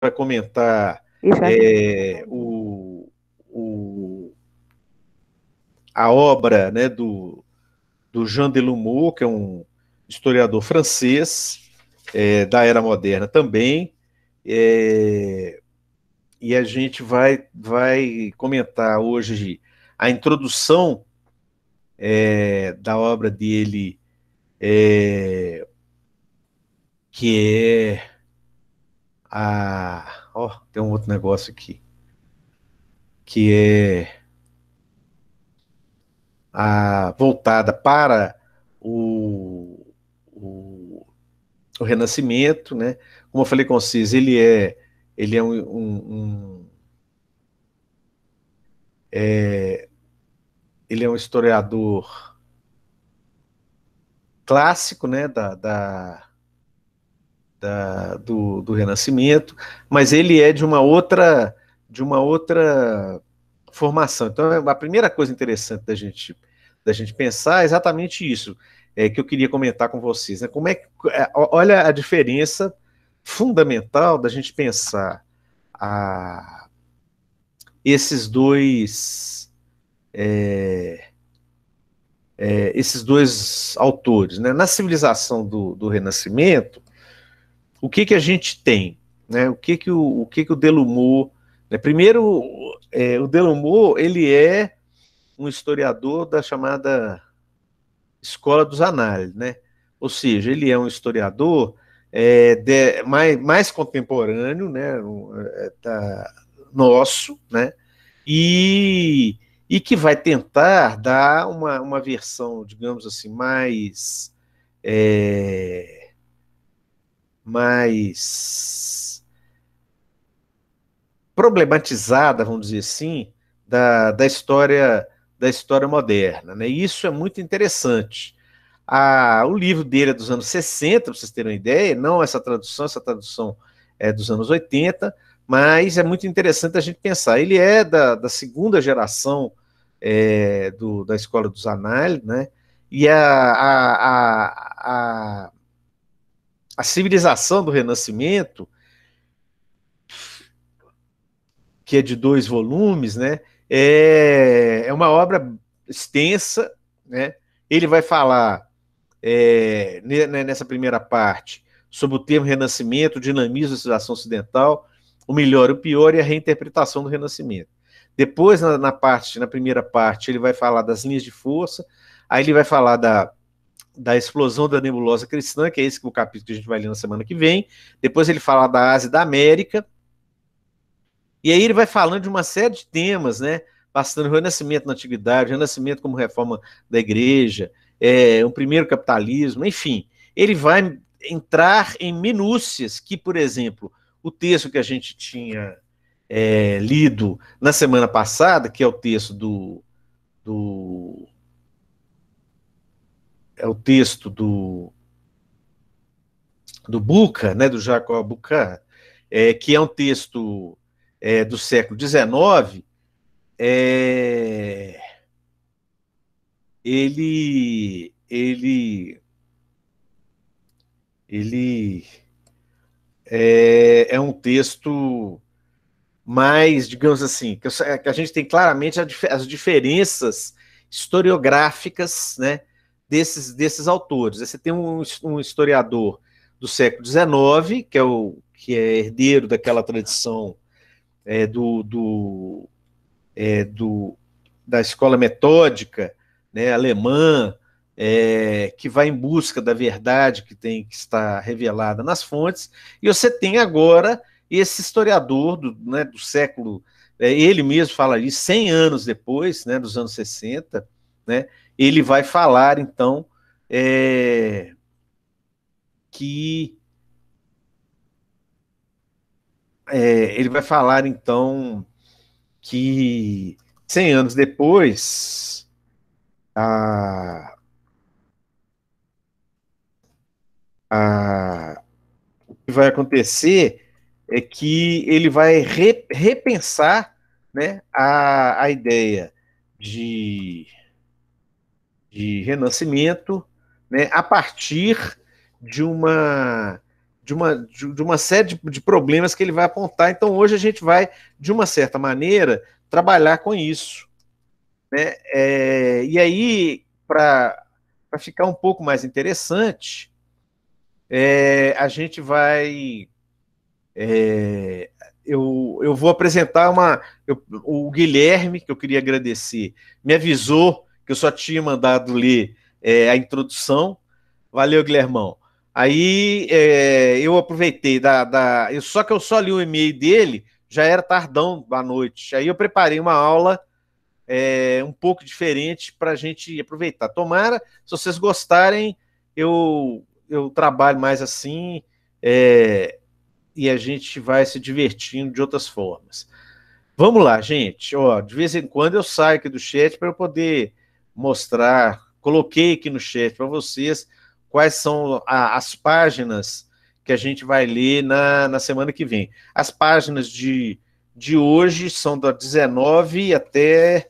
para comentar é, o, o, a obra né, do, do Jean Delumeau, que é um historiador francês é, da era moderna também. É, e a gente vai, vai comentar hoje a introdução da obra dele, que é ah, Ó, oh, tem um outro negócio aqui. Que é. A, voltada para o, o, o, Renascimento, né? Como eu falei com vocês, ele é, ele é um, um, um é, ele é um historiador clássico, né, da, da, da, do, do Renascimento, mas ele é de uma outra de uma outra formação. Então, a primeira coisa interessante da gente da gente pensar é exatamente isso é, que eu queria comentar com vocês. Né? Como é que, é, olha a diferença fundamental da gente pensar a, esses dois é, é, esses dois autores, né? Na civilização do, do Renascimento, o que que a gente tem, né? O que que o, o que que o Delumeau, né? Primeiro, é, o Delumeau ele é um historiador da chamada escola dos análises, né? Ou seja, ele é um historiador é, de, mais, mais contemporâneo, né? É, tá nosso, né? E, e que vai tentar dar uma, uma versão, digamos assim, mais é, mais problematizada, vamos dizer assim, da, da história da história moderna. Né? E isso é muito interessante. A, o livro dele é dos anos 60, para vocês terem uma ideia, não essa tradução, essa tradução é dos anos 80, mas é muito interessante a gente pensar. Ele é da, da segunda geração é, do, da escola dos análises, né? E a, a, a, a, a civilização do Renascimento, que é de dois volumes, né? É, é uma obra extensa, né? Ele vai falar é, né, nessa primeira parte sobre o termo renascimento, o dinamismo da civilização ocidental, o melhor, o pior e a reinterpretação do renascimento. Depois, na, na parte, na primeira parte, ele vai falar das linhas de força, aí ele vai falar da da explosão da nebulosa cristã, que é esse que o capítulo que a gente vai ler na semana que vem. Depois ele fala da Ásia e da América. E aí ele vai falando de uma série de temas, né? Passando o renascimento na antiguidade, o renascimento como reforma da igreja, é, o primeiro capitalismo, enfim. Ele vai entrar em minúcias que, por exemplo, o texto que a gente tinha é, lido na semana passada, que é o texto do, do é o texto do, do Buca, né, do Jacob Buca, é, que é um texto é, do século XIX, é, ele, ele, ele é, é um texto mais, digamos assim, que a gente tem claramente as diferenças historiográficas, né, desses, desses autores. Você tem um, um historiador do século XIX, que é, o, que é herdeiro daquela tradição é, do, do, é, do, da escola metódica né, alemã, é, que vai em busca da verdade que tem que estar revelada nas fontes, e você tem agora esse historiador do, né, do século, é, ele mesmo fala ali, 100 anos depois, né, dos anos 60, né, ele vai falar, então, é, que. É, ele vai falar, então, que 100 anos depois, a, a, o que vai acontecer é que ele vai re, repensar né, a, a ideia de de renascimento, né, a partir de uma de uma, de uma série de, problemas que ele vai apontar. Então, hoje a gente vai, de uma certa maneira, trabalhar com isso. Né? É, e aí, para ficar um pouco mais interessante, é, a gente vai. É, eu, eu vou apresentar uma. Eu, o Guilherme, que eu queria agradecer, me avisou que eu só tinha mandado ler é, a introdução. Valeu, Guilhermão. Aí é, eu aproveitei da, da, Só que eu só li o e-mail dele, já era tardão da noite. Aí eu preparei uma aula é, um pouco diferente para a gente aproveitar. Tomara, se vocês gostarem, eu, eu trabalho mais assim é, e a gente vai se divertindo de outras formas. Vamos lá, gente. Ó, de vez em quando eu saio aqui do chat para eu poder mostrar, coloquei aqui no chat para vocês quais são a, as páginas que a gente vai ler na, na semana que vem. As páginas de, de hoje são da 19 até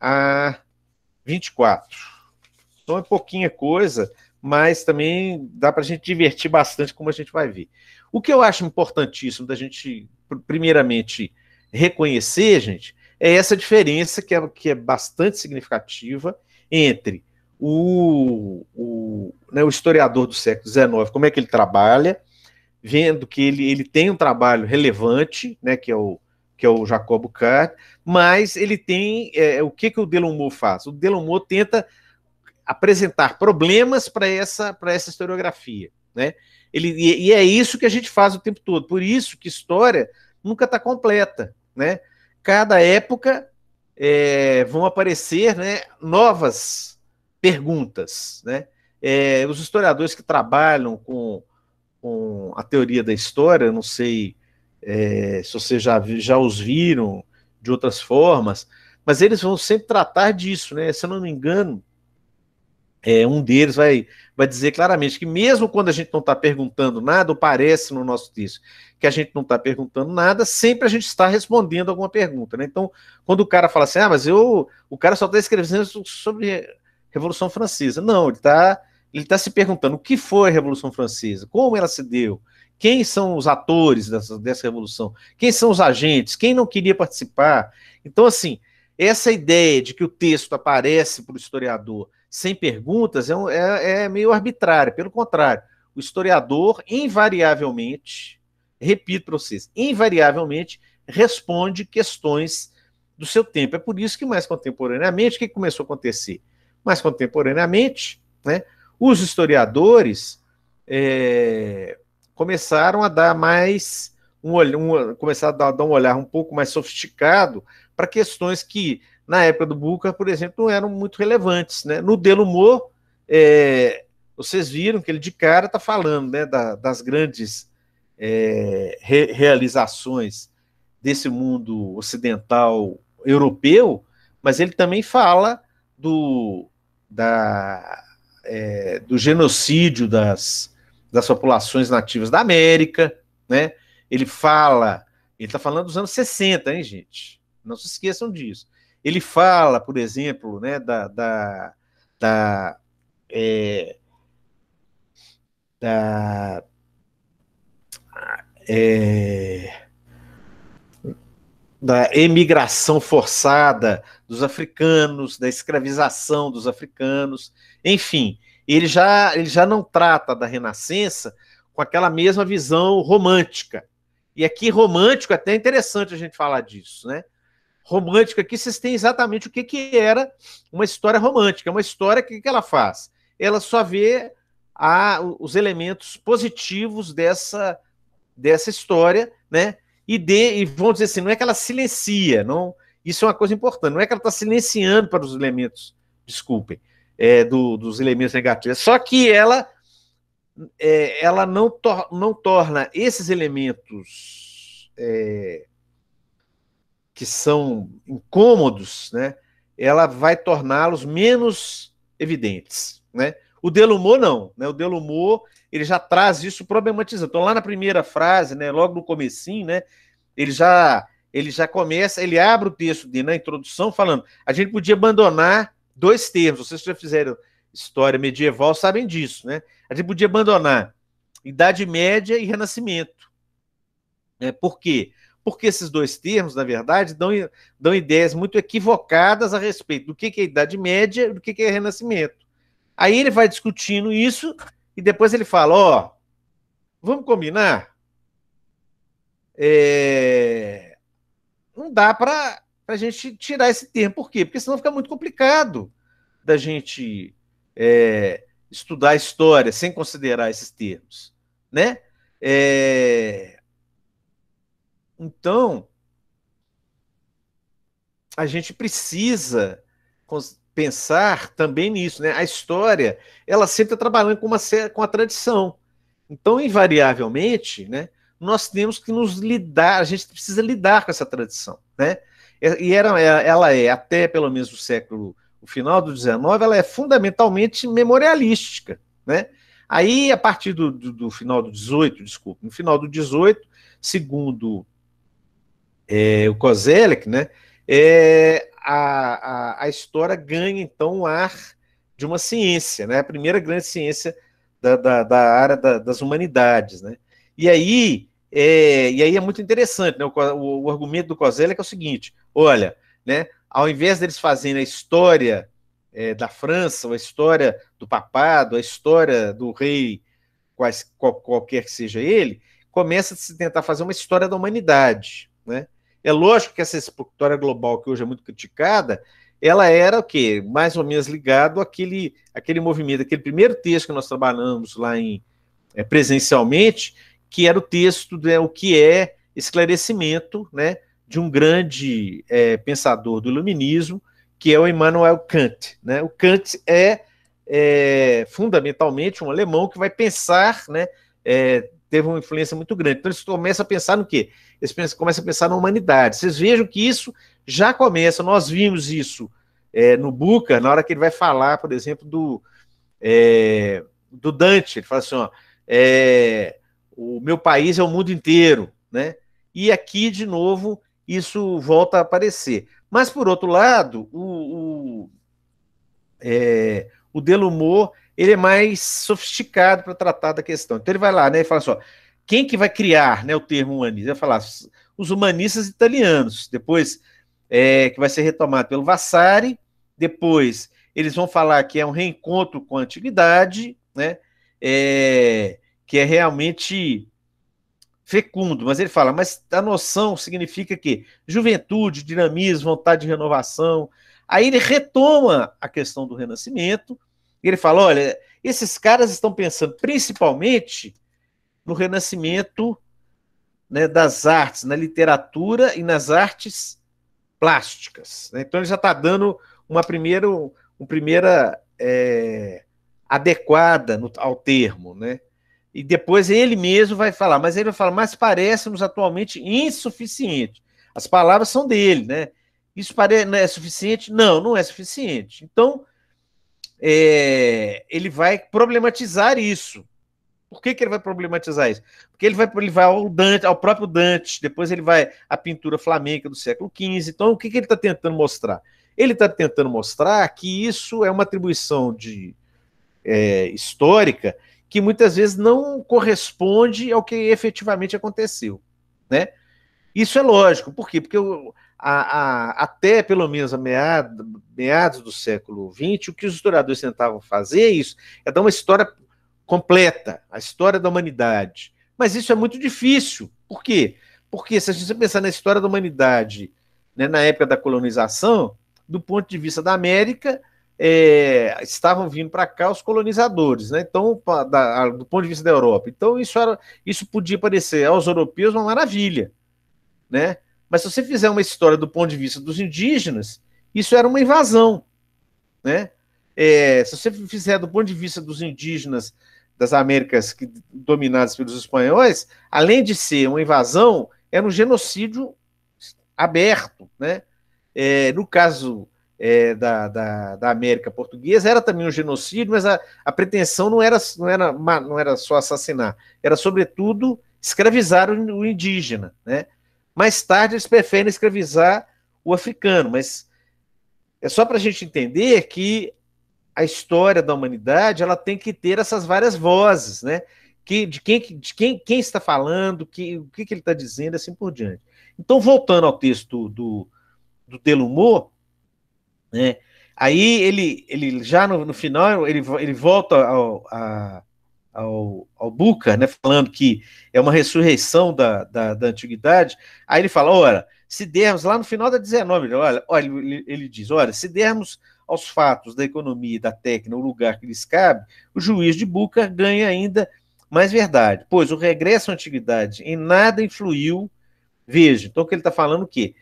a 24. Então é pouquinha coisa, mas também dá para a gente divertir bastante, como a gente vai ver. O que eu acho importantíssimo da gente, primeiramente, reconhecer, gente, é essa diferença que é, que é bastante significativa entre o, o, né, o historiador do século XIX, como é que ele trabalha, vendo que ele, ele tem um trabalho relevante, né, que é o que é o Jacobo Carr, mas ele tem é, o que que o Delon Moore faz? O Delon Moore tenta apresentar problemas para essa para essa historiografia, né? Ele, e, e, é isso que a gente faz o tempo todo. Por isso que história nunca está completa, né? cada época é, vão aparecer né, novas perguntas. Né? É, os historiadores que trabalham com, com, a teoria da história, não sei é, se vocês já, já os viram de outras formas, mas eles vão sempre tratar disso. Né? Se eu não me engano, é, um deles vai, vai dizer claramente que, mesmo quando a gente não está perguntando nada, ou parece no nosso texto que a gente não está perguntando nada, sempre a gente está respondendo alguma pergunta. Né? Então, quando o cara fala assim, ah, mas eu, o cara só está escrevendo sobre Revolução Francesa. Não, ele está ele tá se perguntando o que foi a Revolução Francesa, como ela se deu, quem são os atores dessa, dessa revolução, quem são os agentes, quem não queria participar. Então, assim, essa ideia de que o texto aparece para o historiador sem perguntas é, é, é meio arbitrário Pelo contrário, o historiador, invariavelmente, repito para vocês, invariavelmente responde questões do seu tempo. É por isso que mais contemporaneamente, o que começou a acontecer? Mais contemporaneamente, né, os historiadores é, começaram a dar mais um, um começar a dar, dar um olhar um pouco mais sofisticado para questões que na época do Buca, por exemplo, não eram muito relevantes. Né? No Delumor, é, vocês viram que ele de cara está falando né, da, das grandes é, re realizações desse mundo ocidental europeu, mas ele também fala do, da, é, do genocídio das, das populações nativas da América, né? Ele fala, ele está falando dos anos 60, hein, gente? Não se esqueçam disso. Ele fala, por exemplo, né, da, da, da, é, da é, da emigração forçada dos africanos, da escravização dos africanos, enfim, ele já, ele já não trata da Renascença com aquela mesma visão romântica. E aqui romântico é até interessante a gente falar disso, né? romântica aqui, vocês têm exatamente o que, que era uma história romântica. É uma história que, que ela faz? Ela só vê a, os elementos positivos dessa, dessa história, né? E, de, e vamos dizer assim, não é que ela silencia, não. Isso é uma coisa importante, não é que ela está silenciando para os elementos, desculpem, é, do, dos elementos negativos. Só que ela, é, ela não, tor não torna esses elementos é, que são incômodos, né, ela vai torná-los menos evidentes, né? O Delumor não, né? O Delumor, ele já traz isso problematizando. Então lá na primeira frase, né, logo no comecinho, né, ele já ele já começa, ele abre o texto dele na introdução falando: "A gente podia abandonar dois termos, vocês já fizeram história medieval, sabem disso, né? A gente podia abandonar Idade Média e Renascimento. Né? Por quê? porque esses dois termos, na verdade, dão, dão ideias muito equivocadas a respeito do que, que é Idade Média e do que, que é Renascimento. Aí ele vai discutindo isso e depois ele fala: ó, oh, vamos combinar? É... Não dá para a gente tirar esse termo. Por quê? Porque senão fica muito complicado da gente é, estudar a história sem considerar esses termos, né? É, então, a gente precisa pensar também nisso, né? A história, ela sempre está trabalhando com, uma, com a tradição. Então, invariavelmente, né, nós temos que nos lidar, a gente precisa lidar com essa tradição, né? E era, é, ela é, até pelo menos o século, o final do XIX, ela é fundamentalmente memorialística, né? Aí, a partir do, do, do final do 18, desculpa, no final do 18, segundo é, o Kozelek, né? É, a, a, a, história ganha então um ar de uma ciência, né? A primeira grande ciência da, da, da área da, das humanidades, né? E aí é, e aí é muito interessante, né? O, o, o argumento do Kozelek é o seguinte: olha, né? Ao invés deles fazerem a história é, da França, a história do papado, a história do rei, quais, qual, qualquer que seja ele, começa a se tentar fazer uma história da humanidade, né? É lógico que essa executória global, que hoje é muito criticada, ela era o quê? Mais ou menos ligado àquele, àquele movimento, aquele primeiro texto que nós trabalhamos lá em é, presencialmente, que era o texto, né, o que é esclarecimento né, de um grande é, pensador do iluminismo, que é o Immanuel Kant. Né? O Kant é, é fundamentalmente um alemão que vai pensar né, é, teve uma influência muito grande. Então eles começam a pensar no quê? Eles pensam, começam a pensar na humanidade. Vocês vejam que isso já começa, nós vimos isso é, no Buca, na hora que ele vai falar, por exemplo, do, é, do Dante, ele fala assim, ó, é, o meu país é o mundo inteiro, né? E aqui, de novo, isso volta a aparecer. Mas, por outro lado, o, o, é, o Delumor ele é mais sofisticado para tratar da questão. Então ele vai lá, né, e fala assim, quem que vai criar, né, o termo humanista? Ele vai falar os humanistas italianos, depois é, que vai ser retomado pelo Vassari, depois eles vão falar que é um reencontro com a antiguidade, né, é, que é realmente fecundo, mas ele fala, mas a noção significa que juventude, dinamismo, vontade de renovação. Aí ele retoma a questão do renascimento, e ele fala: olha, esses caras estão pensando principalmente no renascimento né, das artes, na literatura e nas artes plásticas. Né? Então ele já está dando uma primeira, uma primeira é, adequada no, ao termo, né? E depois ele mesmo vai falar, mas ele vai falar, mas parece-nos atualmente insuficiente. As palavras são dele, né? Isso parece não é suficiente? Não, não é suficiente. Então, é, ele vai problematizar isso. Por que, que ele vai problematizar isso? Porque ele vai, ele vai ao Dante, ao próprio Dante, depois ele vai à pintura flamenca do século XV. Então, o que, que ele está tentando mostrar? Ele está tentando mostrar que isso é uma atribuição de, é, histórica que muitas vezes não corresponde ao que efetivamente aconteceu. Né? Isso é lógico, por quê? Porque a, a, até pelo menos a meados do século XX, o que os historiadores tentavam fazer é isso, é dar uma história completa, a história da humanidade. Mas isso é muito difícil. Por quê? Porque se a gente pensar na história da humanidade né, na época da colonização, do ponto de vista da América, é, estavam vindo para cá os colonizadores, né? Então, da, do ponto de vista da Europa. Então, isso, era, isso podia parecer aos europeus uma maravilha, né? Mas se você fizer uma história do ponto de vista dos indígenas, isso era uma invasão. Né? É, se você fizer do ponto de vista dos indígenas das Américas que, dominadas pelos espanhóis, além de ser uma invasão, era um genocídio aberto. Né? É, no caso é, da, da, da, América Portuguesa era também um genocídio, mas a, a pretensão não era, não, era, não era só assassinar, era sobretudo escravizar o, o indígena. Né? Mais tarde eles preferem escravizar o africano, mas é só para a gente entender que a história da humanidade ela tem que ter essas várias vozes, né? Que, de quem, de quem, quem está falando, que, o que, que ele está dizendo, assim por diante. Então, voltando ao texto do, do Delumor, né? Aí ele, ele já no, no final ele, ele volta ao, a, ao, ao Buca, né, falando que é uma ressurreição da, da, da, antiguidade, aí ele fala, ora, se dermos, lá no final da 19, ele, olha, olha ele, ele, diz, olha, se dermos aos fatos da economia e da técnica o lugar que lhes cabe, o juiz de Buca ganha ainda mais verdade, pois o regresso à antiguidade em nada influiu, veja, então o que ele está falando o quê?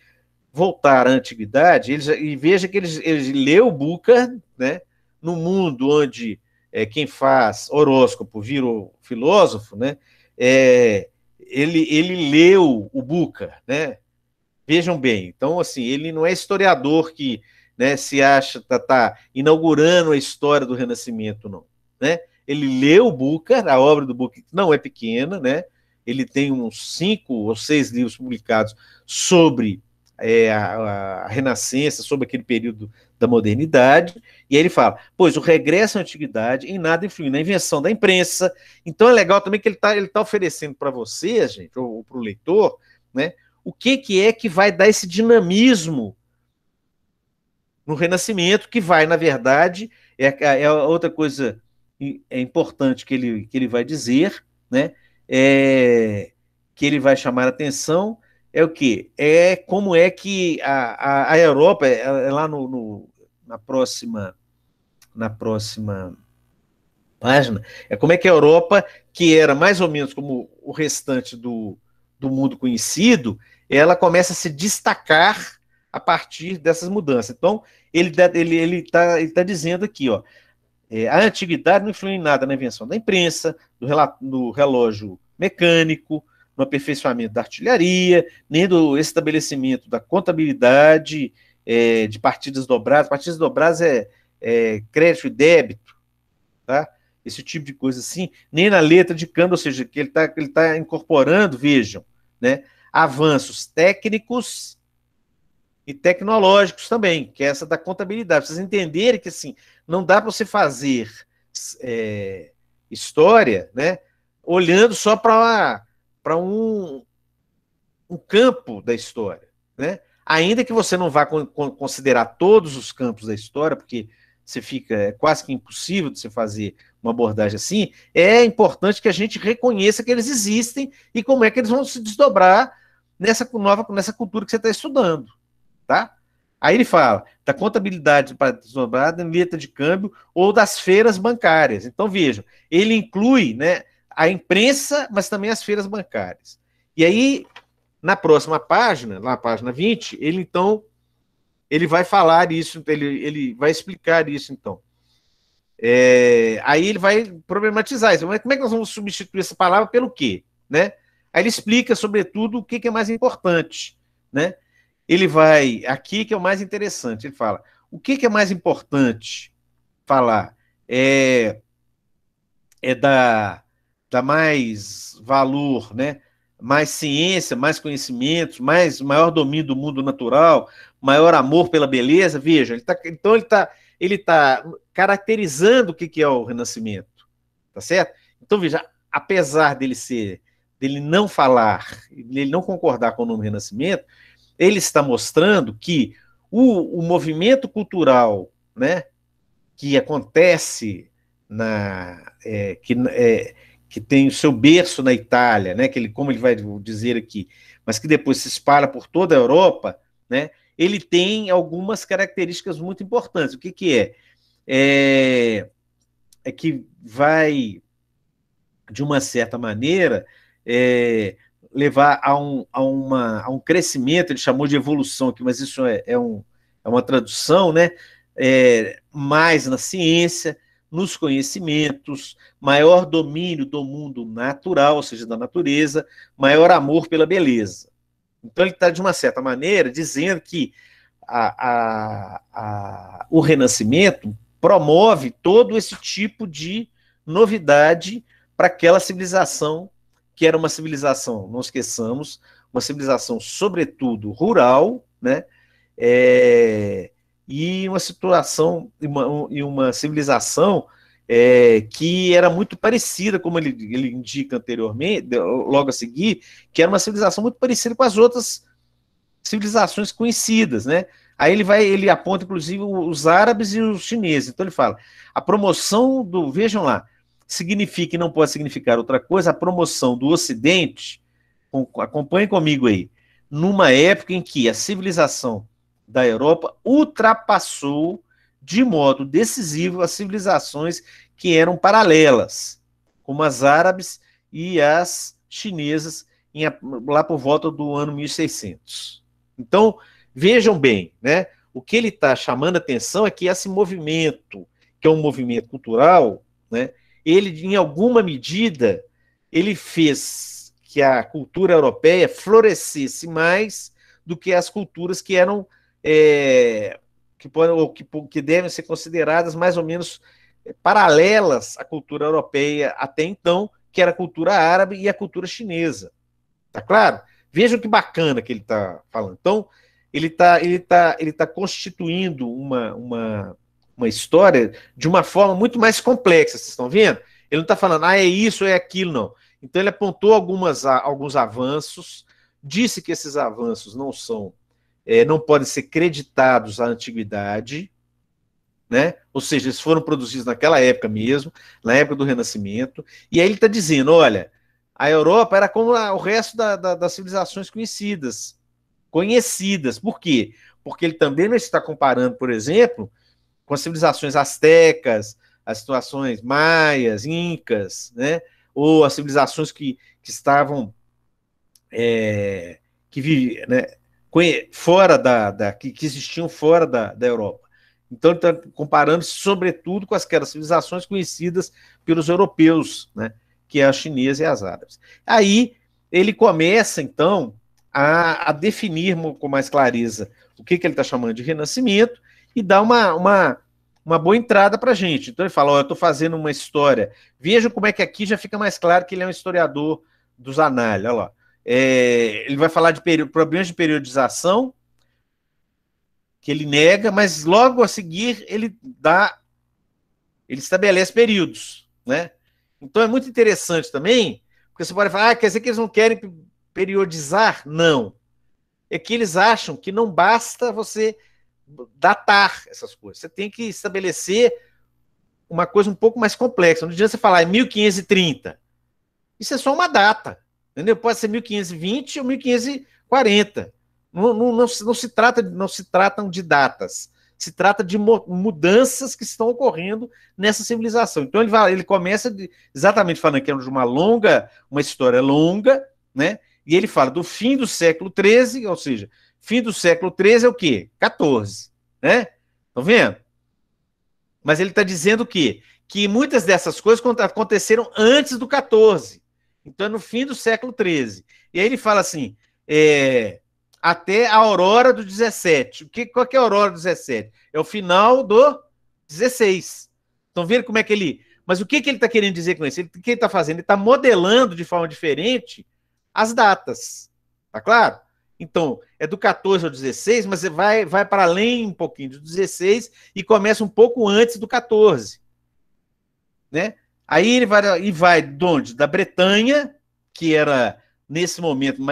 Voltar à antiguidade, e veja que ele, ele leu Buca, né, no mundo onde é, quem faz horóscopo virou filósofo, né? É, ele, ele leu o Buca, né? Vejam bem, então assim, ele não é historiador que né, se acha tá, tá inaugurando a história do Renascimento, não. Né? Ele leu o Buca, a obra do Buca não é pequena, né? Ele tem uns cinco ou seis livros publicados sobre é, a, a, Renascença, sobre aquele período da modernidade, e aí ele fala, pois o regresso à antiguidade em nada influiu na invenção da imprensa, então é legal também que ele está ele tá oferecendo para você, gente, ou, ou para o leitor, né, o que, que é que vai dar esse dinamismo no Renascimento, que vai, na verdade, é, é, é outra coisa é importante que ele, que ele vai dizer, né, é, que ele vai chamar a atenção, é o que? É como é que a, a, a Europa, é, é lá no, no, na próxima na próxima página, é como é que a Europa, que era mais ou menos como o restante do, do mundo conhecido, ela começa a se destacar a partir dessas mudanças. Então, ele está ele, ele está ele tá dizendo aqui, ó, é, a antiguidade não influiu em nada na invenção da imprensa, do, relato, do relógio mecânico, no aperfeiçoamento da artilharia, nem do estabelecimento da contabilidade é, de partidas dobradas. Partidas dobradas é, é, crédito e débito, tá? esse tipo de coisa assim, nem na letra de câmbio, ou seja, que ele está ele tá incorporando, vejam, né, avanços técnicos e tecnológicos também, que é essa da contabilidade. Vocês entenderem que assim, não dá para você fazer é, história né, olhando só para para um, um campo da história, né? Ainda que você não vá considerar todos os campos da história, porque você fica é quase que impossível de você fazer uma abordagem assim, é importante que a gente reconheça que eles existem e como é que eles vão se desdobrar nessa nova nessa cultura que você está estudando, tá? Aí ele fala da contabilidade para desdobrar da letra de câmbio ou das feiras bancárias. Então vejam, ele inclui, né, a imprensa, mas também as feiras bancárias. E aí, na próxima página, na página 20, ele então ele vai falar isso, ele, ele vai explicar isso então. É, aí ele vai problematizar isso. Mas como é que nós vamos substituir essa palavra pelo quê? Né? Aí ele explica, sobretudo, o que, que é mais importante. Né? Ele vai, aqui que é o mais interessante, ele fala, o que, que é mais importante falar? É, é da, dá mais valor, né? mais ciência, mais conhecimento, mais maior domínio do mundo natural, maior amor pela beleza. Veja, ele tá, então ele está ele tá caracterizando o que, que é o renascimento, tá certo? Então veja, apesar dele ser, dele não falar, dele não concordar com o nome renascimento, ele está mostrando que o, o movimento cultural, né, que acontece na é, que é, que tem o seu berço na Itália, né, que ele, como ele vai dizer aqui, mas que depois se espalha por toda a Europa, né, ele tem algumas características muito importantes. O que, que é? é? É que vai, de uma certa maneira, é, levar a um, a, uma, a um crescimento, ele chamou de evolução aqui, mas isso é, é, um, é uma tradução, né? É, mais na ciência, nos conhecimentos, maior domínio do mundo natural, ou seja, da natureza, maior amor pela beleza. Então, ele está, de uma certa maneira, dizendo que a, a, a, o renascimento promove todo esse tipo de novidade para aquela civilização que era uma civilização, não esqueçamos, uma civilização, sobretudo, rural, né? É, e uma situação e uma, e uma civilização é, que era muito parecida, como ele, ele indica anteriormente, logo a seguir, que era uma civilização muito parecida com as outras civilizações conhecidas, né? Aí ele vai, ele aponta inclusive os árabes e os chineses. Então ele fala: a promoção do, vejam lá, significa e não pode significar outra coisa, a promoção do Ocidente, acompanhe comigo aí, numa época em que a civilização da Europa ultrapassou de modo decisivo as civilizações que eram paralelas, como as árabes e as chinesas, em, lá por volta do ano 1600. Então, vejam bem, né? o que ele está chamando a atenção é que esse movimento, que é um movimento cultural, né? ele, em alguma medida, ele fez que a cultura europeia florescesse mais do que as culturas que eram é, que, podem, que, que devem ser consideradas mais ou menos é, paralelas à cultura europeia até então, que era a cultura árabe e a cultura chinesa. Tá claro? Vejam que bacana que ele está falando. Então, ele está ele tá, ele tá constituindo uma, uma, uma história de uma forma muito mais complexa, vocês estão vendo? Ele não está falando, ah, é isso, é aquilo, não. Então, ele apontou algumas, alguns avanços, disse que esses avanços não são é, não podem ser creditados à antiguidade, né? Ou seja, eles foram produzidos naquela época mesmo, na época do Renascimento. E aí ele está dizendo, olha, a Europa era como o resto da, da, das civilizações conhecidas, conhecidas. Por quê? Porque ele também não está comparando, por exemplo, com as civilizações astecas, as situações maias, incas, né? Ou as civilizações que, que estavam é, que vive, né, fora da, da que, que, existiam fora da, da Europa. Então, ele está comparando, sobretudo, com aquelas civilizações conhecidas pelos europeus, né? que é a chinesa e as árabes. Aí, ele começa, então, a, a definir com mais clareza o que, que ele está chamando de renascimento e dá uma, uma, uma boa entrada para a gente. Então, ele fala: oh, eu estou fazendo uma história. Vejam como é que aqui já fica mais claro que ele é um historiador dos análises. Olha lá. É, ele vai falar de problemas de periodização, que ele nega, mas logo a seguir ele dá, ele estabelece períodos, né? Então é muito interessante também, porque você pode falar, ah, quer dizer que eles não querem periodizar? Não. É que eles acham que não basta você datar essas coisas. Você tem que estabelecer uma coisa um pouco mais complexa. Não adianta você falar é em 1530. Isso é só uma data. Entendeu? Pode ser 1520 ou 1540. Não, não, não, não, se trata, não se tratam de datas, se trata de mudanças que estão ocorrendo nessa civilização. Então ele, ele começa de, exatamente falando que é uma longa, uma história longa, né? E ele fala do fim do século XIII, ou seja, fim do século XIII é o quê? 14, né? Estão tá vendo? Mas ele está dizendo o quê? que muitas dessas coisas aconteceram antes do 14. Então, é no fim do século XIII. E aí ele fala assim: é, até a aurora do 17. O que, qual que é a aurora do 17? É o final do 16. Estão vendo como é que ele. Mas o que, que ele está querendo dizer com isso? Ele, o que ele está fazendo? Ele está modelando de forma diferente as datas. Tá claro? Então, é do 14 ao 16, mas vai, vai para além um pouquinho do 16 e começa um pouco antes do 14. Né? Aí ele vai, e vai de onde? Da Bretanha, que era, nesse momento,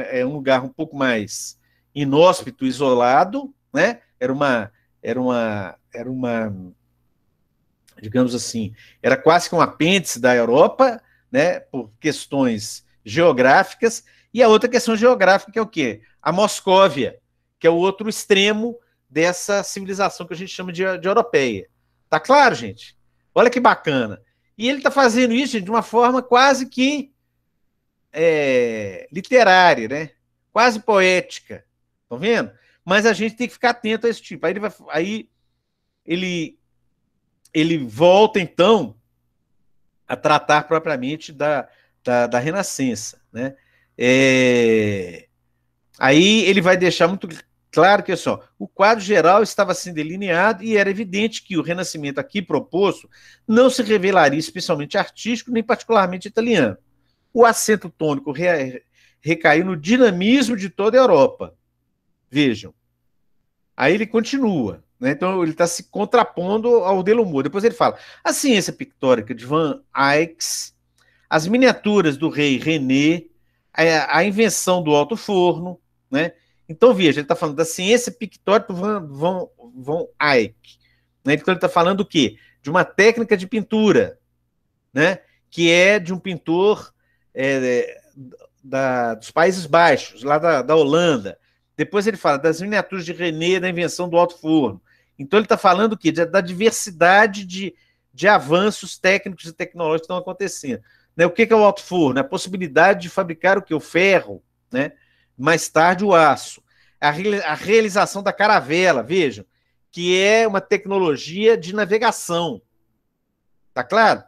é um lugar um pouco mais inóspito, isolado, né? Era uma, era uma, era uma, digamos assim, era quase que um apêndice da Europa, né? Por questões geográficas. E a outra questão geográfica que é o quê? A Moscóvia, que é o outro extremo dessa civilização que a gente chama de, de europeia. Tá claro, gente? Olha que bacana. E ele está fazendo isso de uma forma quase que é, literária, né? quase poética. Estão vendo? Mas a gente tem que ficar atento a esse tipo. Aí ele, vai, aí ele, ele volta, então, a tratar propriamente da, da, da Renascença. Né? É, aí ele vai deixar muito Claro que assim, o quadro geral estava sendo delineado e era evidente que o renascimento aqui proposto não se revelaria especialmente artístico nem particularmente italiano. O acento tônico re, recaiu no dinamismo de toda a Europa. Vejam. Aí ele continua. Né? Então ele está se contrapondo ao Delumor. Depois ele fala: a ciência pictórica de Van Eyck, as miniaturas do rei René, a, a invenção do alto forno, né? Então, veja, ele está falando da ciência pictórica von, von, von Eyck. Né? Então, ele está falando o quê? De uma técnica de pintura, né? que é de um pintor é, é, da, dos Países Baixos, lá da, da Holanda. Depois ele fala das miniaturas de René, da invenção do alto forno. Então ele está falando o quê? Da diversidade de, de avanços técnicos e tecnológicos que estão acontecendo. Né? O que é o alto forno? É a possibilidade de fabricar o que? O ferro, né? mais tarde o aço. A, a realização da caravela, vejam, que é uma tecnologia de navegação. Tá claro?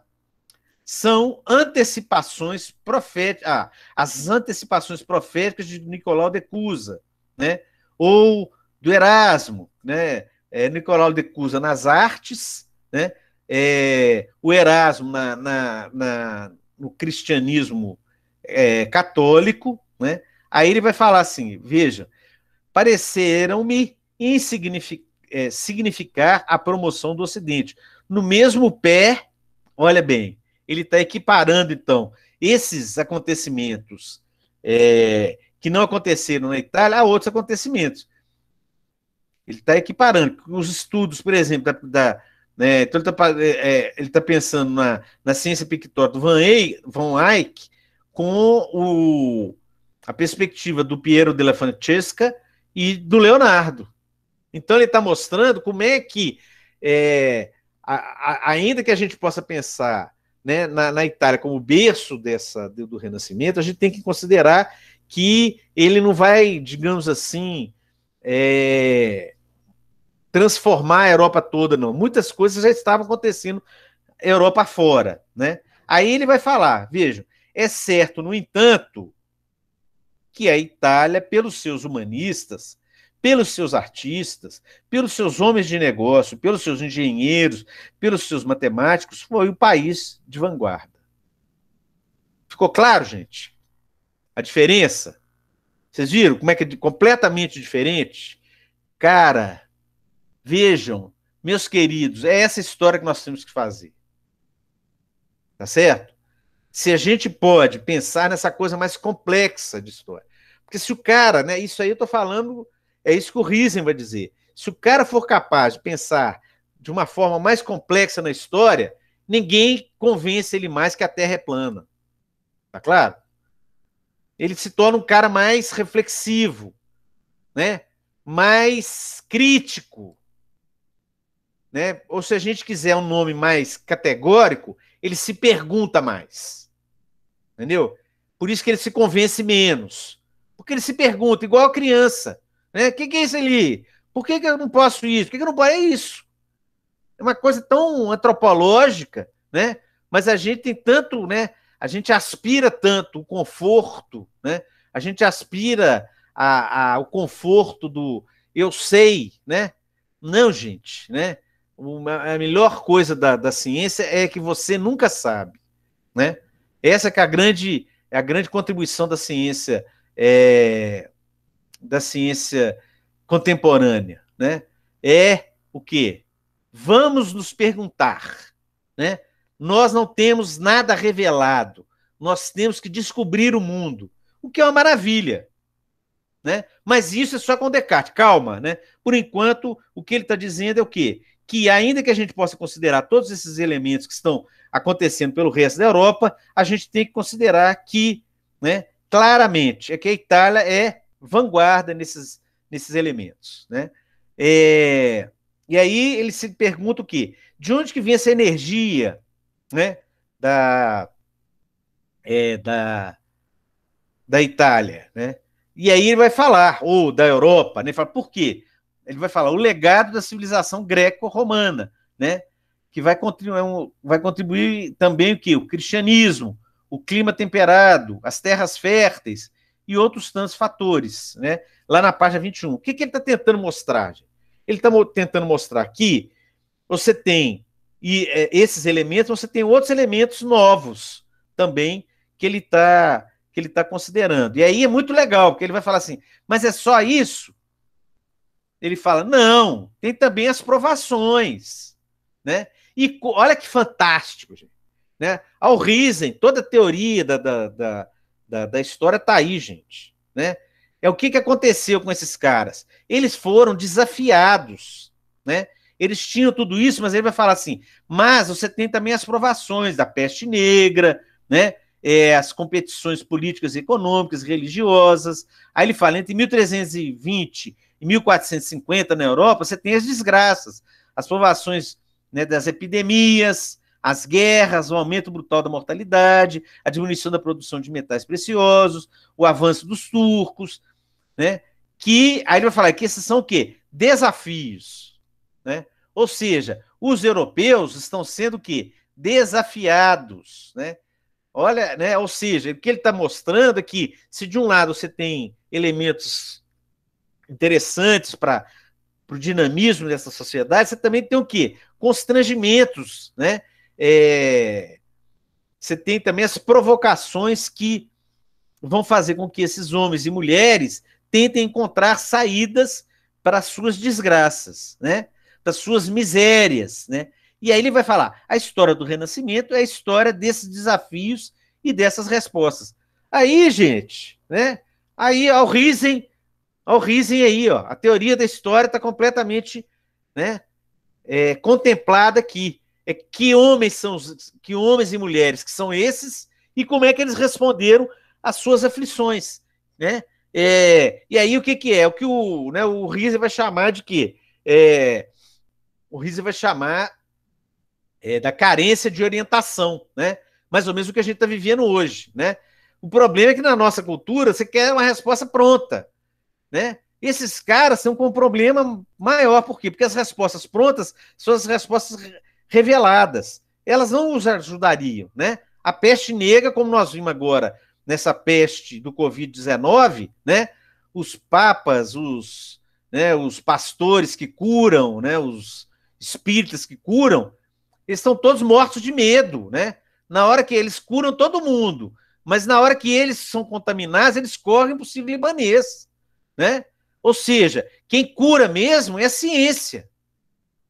São antecipações proféticas, ah, as antecipações proféticas de Nicolau de Cusa, né? Ou do Erasmo, né? É, Nicolau de Cusa nas artes, né? É, o Erasmo na, na, na, no cristianismo é, católico, né? Aí ele vai falar assim: veja, pareceram-me insignificar é, significar a promoção do Ocidente. No mesmo pé, olha bem, ele está equiparando então esses acontecimentos é, que não aconteceram na Itália a outros acontecimentos. Ele está equiparando os estudos, por exemplo, da, da né, então ele está é, é tá pensando na, na ciência pictórica do Van, Eyck, Van Eyck com o a perspectiva do Piero della Francesca e do Leonardo. Então ele está mostrando como é que, é, a, a, ainda que a gente possa pensar né, na, na, Itália como berço dessa, do, do Renascimento, a gente tem que considerar que ele não vai, digamos assim, é, transformar a Europa toda, não. Muitas coisas já estavam acontecendo Europa fora, né? Aí ele vai falar, vejam, é certo, no entanto, que a Itália, pelos seus humanistas, pelos seus artistas, pelos seus homens de negócio, pelos seus engenheiros, pelos seus matemáticos, foi o país de vanguarda. Ficou claro, gente? A diferença? Vocês viram como é que é completamente diferente? Cara, vejam, meus queridos, é essa história que nós temos que fazer. Tá certo? se a gente pode pensar nessa coisa mais complexa de história. Porque se o cara, né, isso aí eu estou falando, é isso que o Risen vai dizer. Se o cara for capaz de pensar de uma forma mais complexa na história, ninguém convence ele mais que a Terra é plana. Tá claro? Ele se torna um cara mais reflexivo, né? mais crítico. Né? Ou se a gente quiser um nome mais categórico, ele se pergunta mais entendeu? Por isso que ele se convence menos. Porque ele se pergunta, igual a criança, né? O que, que, é isso ali? Por que, que eu não posso isso? Por que, que eu não posso? É isso. É uma coisa tão antropológica, né? Mas a gente tem tanto, né? A gente aspira tanto o conforto, né? A gente aspira a, a o conforto do eu sei, né? Não, gente, né? Uma, a melhor coisa da, da ciência é que você nunca sabe, né? Essa que é a grande, é a grande contribuição da ciência, é, da ciência contemporânea, né? É o que? Vamos nos perguntar, né? Nós não temos nada revelado, nós temos que descobrir o mundo, o que é uma maravilha, né? Mas isso é só com Descartes, calma, né? Por enquanto, o que ele está dizendo é o quê? que, ainda que a gente possa considerar todos esses elementos que estão acontecendo pelo resto da Europa, a gente tem que considerar que, né, claramente, é que a Itália é vanguarda nesses, nesses elementos. Né? É, e aí ele se pergunta o quê? De onde que vem essa energia né, da, é, da, da Itália? Né? E aí ele vai falar, ou da Europa, né? Ele fala, por quê? ele vai falar o legado da civilização greco-romana, né? Que vai contribuir, é vai contribuir também o que? O cristianismo, o clima temperado, as terras férteis e outros tantos fatores, né? Lá na página 21. O que, que ele está tentando mostrar? Ele está tentando mostrar que você tem e é, esses elementos, você tem outros elementos novos também que ele está que ele está considerando. E aí é muito legal, porque ele vai falar assim: mas é só isso? Ele fala: não, tem também as provações. Né? E olha que fantástico, gente. Né? Ao Risen, toda a teoria da, da, da, da história está aí, gente. Né? É o que, que aconteceu com esses caras? Eles foram desafiados. Né? Eles tinham tudo isso, mas ele vai falar assim: mas você tem também as provações da peste negra, né? É, as competições políticas, econômicas, religiosas. Aí ele fala: entre 1320 em 1450 na Europa, você tem as desgraças, as provações né, das epidemias, as guerras, o aumento brutal da mortalidade, a diminuição da produção de metais preciosos, o avanço dos turcos, né? Que aí ele vai falar que esses são o quê? Desafios, né? Ou seja, os europeus estão sendo o quê? Desafiados, né? Olha, né? Ou seja, o que ele está mostrando é que se de um lado você tem elementos interessantes para o dinamismo dessa sociedade, você também tem o quê? Constrangimentos, né? É, você tem também as provocações que vão fazer com que esses homens e mulheres tentem encontrar saídas para suas desgraças, né? das suas misérias, né? E aí ele vai falar: a história do Renascimento é a história desses desafios e dessas respostas. Aí, gente, né? Aí ao Risen, Olha o Risen aí, ó. A teoria da história está completamente né, é, contemplada aqui. É que homens são que homens e mulheres que são esses e como é que eles responderam às suas aflições, né? É, e aí o que que é? O que o, né, o Risen vai chamar de quê? É, o Risen vai chamar é, da carência de orientação, né? Mais ou menos o que a gente está vivendo hoje, né? O problema é que na nossa cultura você quer uma resposta pronta né? Esses caras estão com um problema maior, por quê? Porque as respostas prontas são as respostas reveladas. Elas não os ajudariam, né? A peste negra, como nós vimos agora nessa peste do Covid-19, né? Os papas, os, né, os pastores que curam, né, os espíritas que curam, eles estão todos mortos de medo, né? Na hora que eles curam todo mundo, mas na hora que eles são contaminados, eles correm para o sírio libanês né? Ou seja, quem cura mesmo é a ciência.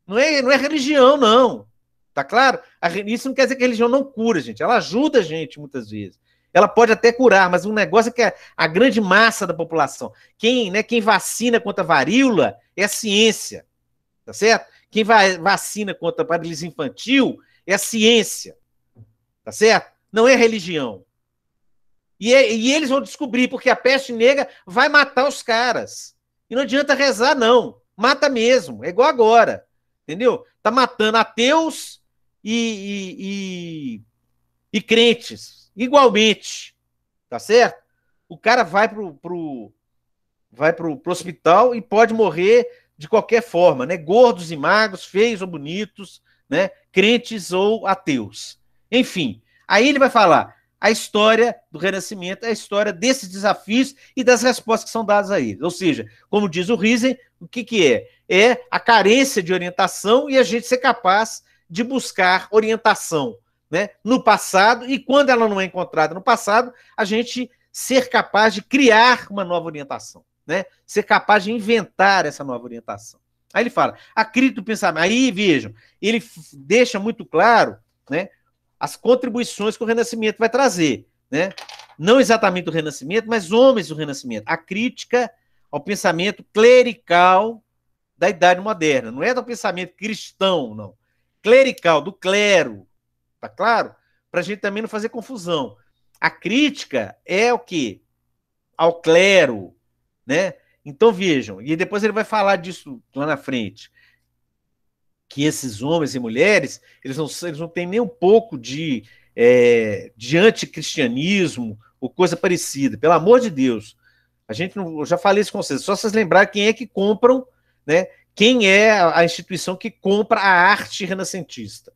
Não é, não é religião, não. Tá claro? Isso não quer dizer que a religião não cura, gente. Ela ajuda a gente muitas vezes. Ela pode até curar, mas um negócio é que a, a grande massa da população, quem, né, quem vacina contra a varíola é a ciência. Tá certo? Quem vacina contra a paralisia infantil é a ciência. Tá certo? Não é religião. E, é, e eles vão descobrir, porque a peste negra vai matar os caras. E não adianta rezar, não. Mata mesmo. É igual agora. Entendeu? Tá matando ateus e, e, e, e crentes. Igualmente. Tá certo? O cara vai pro, pro, vai pro, pro hospital e pode morrer de qualquer forma, né? Gordos e magros, feios ou bonitos, né? Crentes ou ateus. Enfim. Aí ele vai falar: a história do Renascimento, é a história desses desafios e das respostas que são dadas a eles. Ou seja, como diz o Risen, o que, que é? É a carência de orientação e a gente ser capaz de buscar orientação né, no passado, e quando ela não é encontrada no passado, a gente ser capaz de criar uma nova orientação, né? ser capaz de inventar essa nova orientação. Aí ele fala, a crítica do pensamento. Aí vejam, ele deixa muito claro né, as contribuições que o Renascimento vai trazer, né? Não exatamente o Renascimento, mas homens do Renascimento. A crítica ao pensamento clerical da Idade Moderna. Não é do pensamento cristão, não. Clerical, do clero. Tá claro? Para a gente também não fazer confusão. A crítica é o quê? Ao clero, né? Então vejam, e depois ele vai falar disso lá na frente que esses homens e mulheres eles não, eles não têm nem um pouco de, é, de anticristianismo ou coisa parecida. Pelo amor de Deus. A gente não, eu já falei isso com vocês, só vocês lembrar quem é que compram, né? Quem é a instituição que compra a arte renascentista?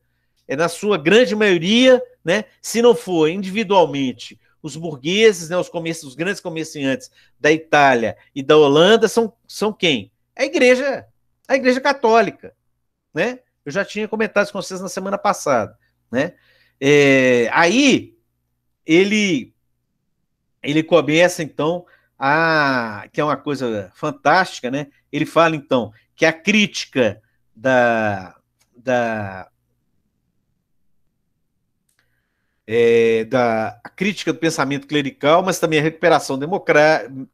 É na sua grande maioria, né? Se não for individualmente, os burgueses, né, os, comerci os grandes comerciantes da Itália e da Holanda são, são quem? A igreja, a igreja católica né? Eu já tinha comentado isso com vocês na semana passada, né? É, aí ele ele começa então a que é uma coisa fantástica, né? Ele fala então que a crítica da da é, da crítica do pensamento clerical, mas também a recuperação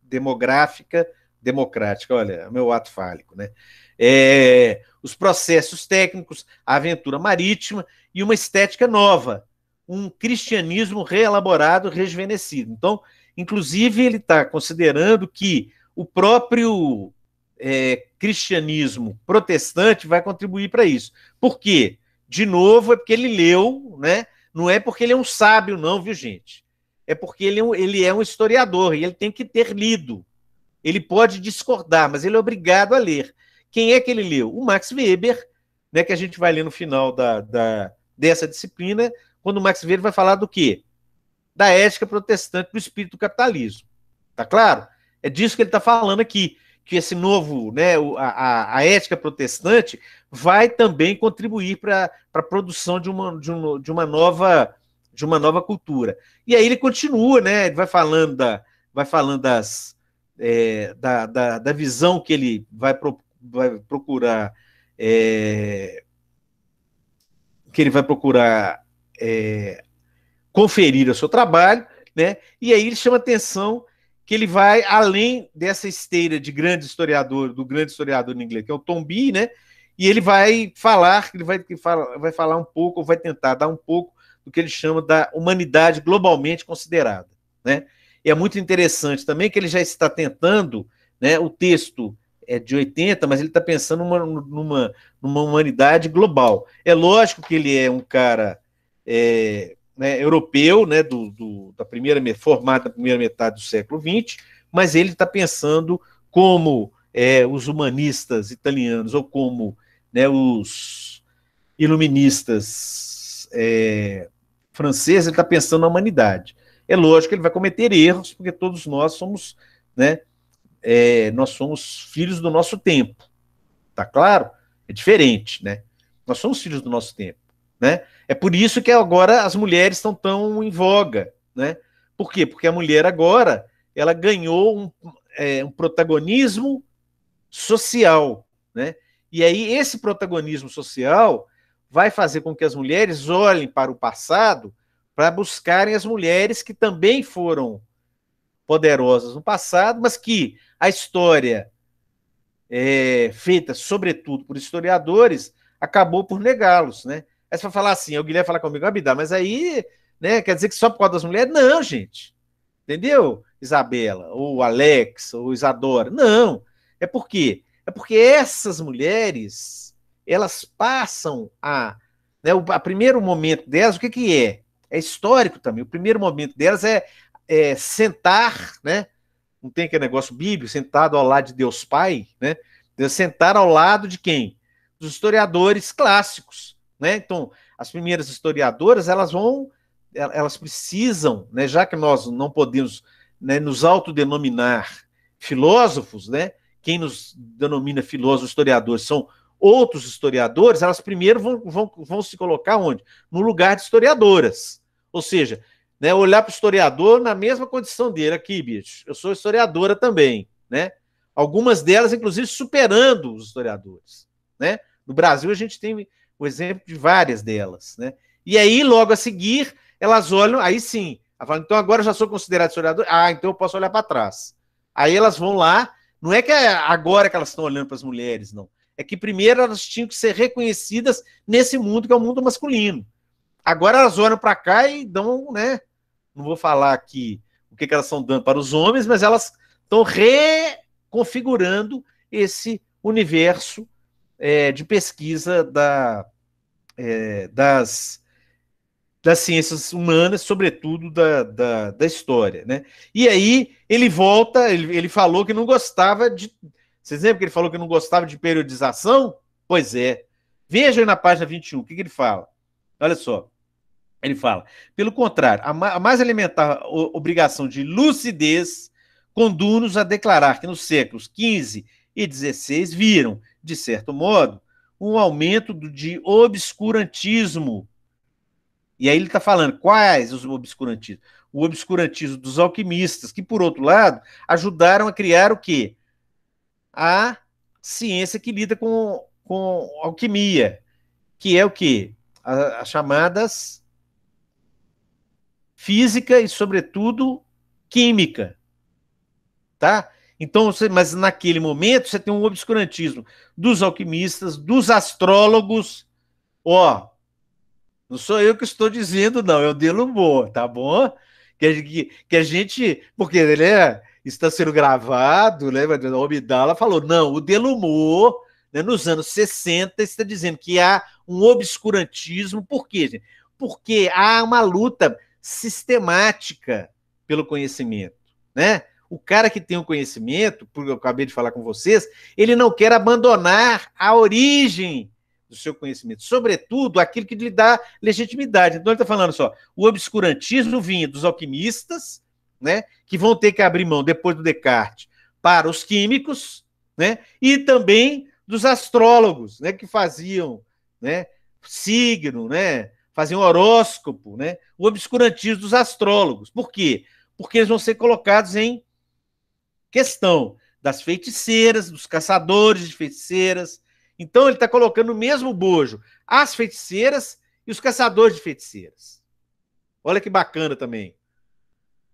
demográfica, democrática, olha, é meu ato fálico, né? É, os processos técnicos, a aventura marítima e uma estética nova, um cristianismo reelaborado, rejuvenescido. Então, inclusive, ele está considerando que o próprio é, cristianismo protestante vai contribuir para isso. Por quê? De novo, é porque ele leu, né? Não é porque ele é um sábio, não, viu, gente? É porque ele é um, ele é um historiador e ele tem que ter lido. Ele pode discordar, mas ele é obrigado a ler. Quem é que ele leu? O Max Weber, né, que a gente vai ler no final da, da dessa disciplina, quando o Max Weber vai falar do quê? Da ética protestante do espírito do capitalismo. Tá claro? É disso que ele está falando aqui, que esse novo, né, a, a ética protestante vai também contribuir para a produção de uma, de, um, de, uma nova, de uma nova cultura. E aí ele continua, né, ele vai falando, da, vai falando das, é, da, da, da visão que ele vai propor vai procurar é, que ele vai procurar é, conferir o seu trabalho, né? E aí ele chama atenção que ele vai além dessa esteira de grande historiador, do grande historiador inglês, que é o Tombi, né? E ele vai falar, ele vai, vai falar um pouco, vai tentar dar um pouco do que ele chama da humanidade globalmente considerada, né? E é muito interessante também que ele já está tentando, né, o texto é de 80, mas ele está pensando numa, numa, numa, humanidade global. É lógico que ele é um cara é, né, europeu, né, do, do, da primeira formado na primeira metade do século XX, mas ele está pensando como é, os humanistas italianos ou como né, os iluministas é, franceses, ele está pensando na humanidade. É lógico que ele vai cometer erros, porque todos nós somos né, é, nós somos filhos do nosso tempo. Tá claro? É diferente, né? Nós somos filhos do nosso tempo, né? É por isso que agora as mulheres estão tão em voga, né? Por quê? Porque a mulher agora ela ganhou um, é, um protagonismo social, né? E aí esse protagonismo social vai fazer com que as mulheres olhem para o passado para buscarem as mulheres que também foram poderosas no passado, mas que a história é, feita, sobretudo, por historiadores, acabou por negá-los, né? É só falar assim, o Guilherme falar comigo, Abidá, mas aí, né, quer dizer que só por causa das mulheres? Não, gente. Entendeu, Isabela, ou Alex, ou Isadora? Não. É porque é porque essas mulheres, elas passam a, né, o a primeiro momento delas, o que que é? É histórico também. O primeiro momento delas é é, sentar, né? Não tem aquele negócio bíblico, sentado ao lado de Deus Pai, né? Sentar ao lado de quem? Dos historiadores clássicos, né? Então, as primeiras historiadoras, elas vão, elas precisam, né? Já que nós não podemos né, nos autodenominar filósofos, né? Quem nos denomina filósofos, historiadores, são outros historiadores, elas primeiro vão, vão, vão se colocar onde? No lugar de historiadoras. Ou seja, né, olhar para o historiador na mesma condição dele. Aqui, bicho, eu sou historiadora também, né? Algumas delas, inclusive, superando os historiadores, né? No Brasil, a gente tem o exemplo de várias delas, né? E aí, logo a seguir, elas olham, aí sim, falam, então agora eu já sou considerado historiador, ah, então eu posso olhar para trás. Aí elas vão lá, não é que é agora que elas estão olhando para as mulheres, não. É que primeiro elas tinham que ser reconhecidas nesse mundo que é o mundo masculino. Agora elas olham para cá e dão, né, não vou falar aqui o que, que elas estão dando para os homens, mas elas estão reconfigurando esse universo é, de pesquisa da, é, das, das ciências humanas, sobretudo da, da, da, história. Né? E aí ele volta, ele, ele falou que não gostava de. Vocês lembram que ele falou que não gostava de periodização? Pois é. Veja aí na página 21 o que, que ele fala. Olha só. Ele fala: pelo contrário, a mais elementar obrigação de lucidez conduz-nos a declarar que nos séculos XV e XVI viram, de certo modo, um aumento de obscurantismo. E aí ele está falando quais os obscurantismos? O obscurantismo dos alquimistas, que, por outro lado, ajudaram a criar o quê? A ciência que lida com, com alquimia, que é o quê? A, as chamadas física e, sobretudo, química. Tá? Então, você, mas naquele momento você tem um obscurantismo dos alquimistas, dos astrólogos. Ó, não sou eu que estou dizendo, não, é o Delumbo, tá bom? Que, que, que a gente. Porque ele é, né, está sendo gravado, né? O Obidala falou: não, o Delumor, né, nos anos 60, está dizendo que há um obscurantismo. Por quê, gente? Porque há uma luta sistemática pelo conhecimento, né? O cara que tem o conhecimento, porque eu acabei de falar com vocês, ele não quer abandonar a origem do seu conhecimento, sobretudo aquilo que lhe dá legitimidade. Então ele está falando só, o obscurantismo vinha dos alquimistas, né, que vão ter que abrir mão depois do Descartes para os químicos, né, e também dos astrólogos, né, que faziam, né, signo, né, um horóscopo, né? o obscurantismo dos astrólogos. Por quê? Porque eles vão ser colocados em questão das feiticeiras, dos caçadores de feiticeiras. Então ele está colocando o mesmo bojo, as feiticeiras e os caçadores de feiticeiras. Olha que bacana também.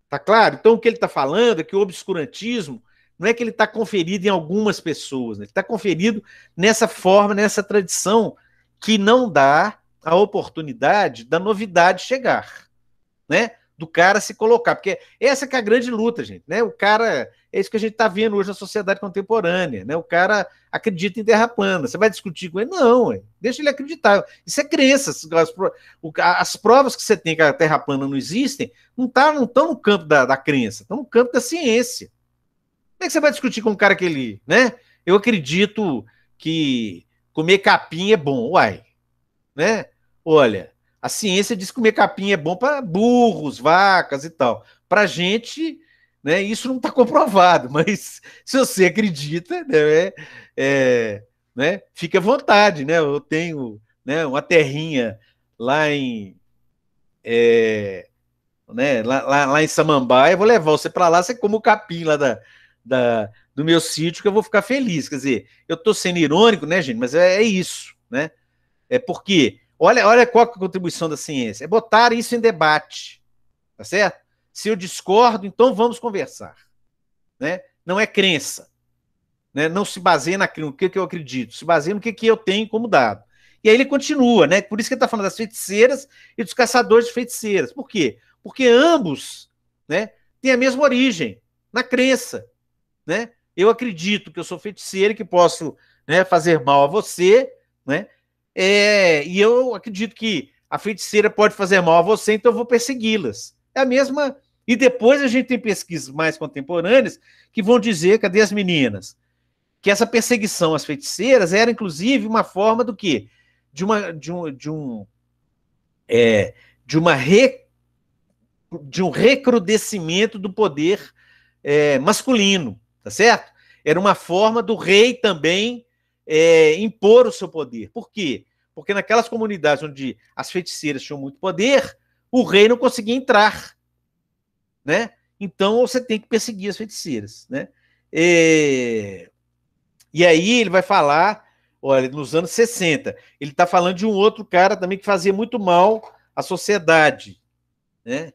Tá claro? Então o que ele está falando é que o obscurantismo não é que ele está conferido em algumas pessoas, né? ele está conferido nessa forma, nessa tradição que não dá a oportunidade da novidade chegar, né? Do cara se colocar, porque essa é a grande luta, gente, né? O cara, é isso que a gente está vendo hoje na sociedade contemporânea, né? O cara acredita em terra plana. Você vai discutir com ele? Não, ué. deixa ele acreditar. Isso é crença. As, as, provas que você tem que a terra plana não existem, não tá, não estão no campo da, da crença, estão no campo da ciência. Como é que você vai discutir com um cara que ele, né? Eu acredito que comer capim é bom, uai, né? Olha, a ciência diz que comer capim é bom para burros, vacas e tal. Para gente, né, isso não está comprovado, mas se você acredita, né, é, né, à vontade. Né? Eu tenho né, uma terrinha lá em. É, né, lá, lá, lá em Samambaia, vou levar você para lá, você come o capim lá da, da, do meu sítio, que eu vou ficar feliz. Quer dizer, eu estou sendo irônico, né, gente? Mas é, é isso, né? É porque Olha, olha qual é a contribuição da ciência. É botar isso em debate. Tá certo? Se eu discordo, então vamos conversar. Né? Não é crença. Né? Não se baseia naquilo no que, que eu acredito, se baseia no que, que eu tenho como dado. E aí ele continua, né? Por isso que ele está falando das feiticeiras e dos caçadores de feiticeiras. Por quê? Porque ambos né, têm a mesma origem, na crença. Né? Eu acredito que eu sou feiticeiro e que posso né, fazer mal a você, né? É, e eu acredito que a feiticeira pode fazer mal a você, então eu vou persegui-las. É a mesma. E depois a gente tem pesquisas mais contemporâneas que vão dizer, cadê as meninas? Que essa perseguição às feiticeiras era, inclusive, uma forma do quê? De uma, de um, de um, é, de uma re, de um recrudescimento do poder é, masculino, tá certo? Era uma forma do rei também é, impor o seu poder. Por quê? Porque naquelas comunidades onde as feiticeiras tinham muito poder, o rei não conseguia entrar, né? Então você tem que perseguir as feiticeiras, né? É... E aí ele vai falar, olha, nos anos 60, ele está falando de um outro cara também que fazia muito mal à sociedade, né?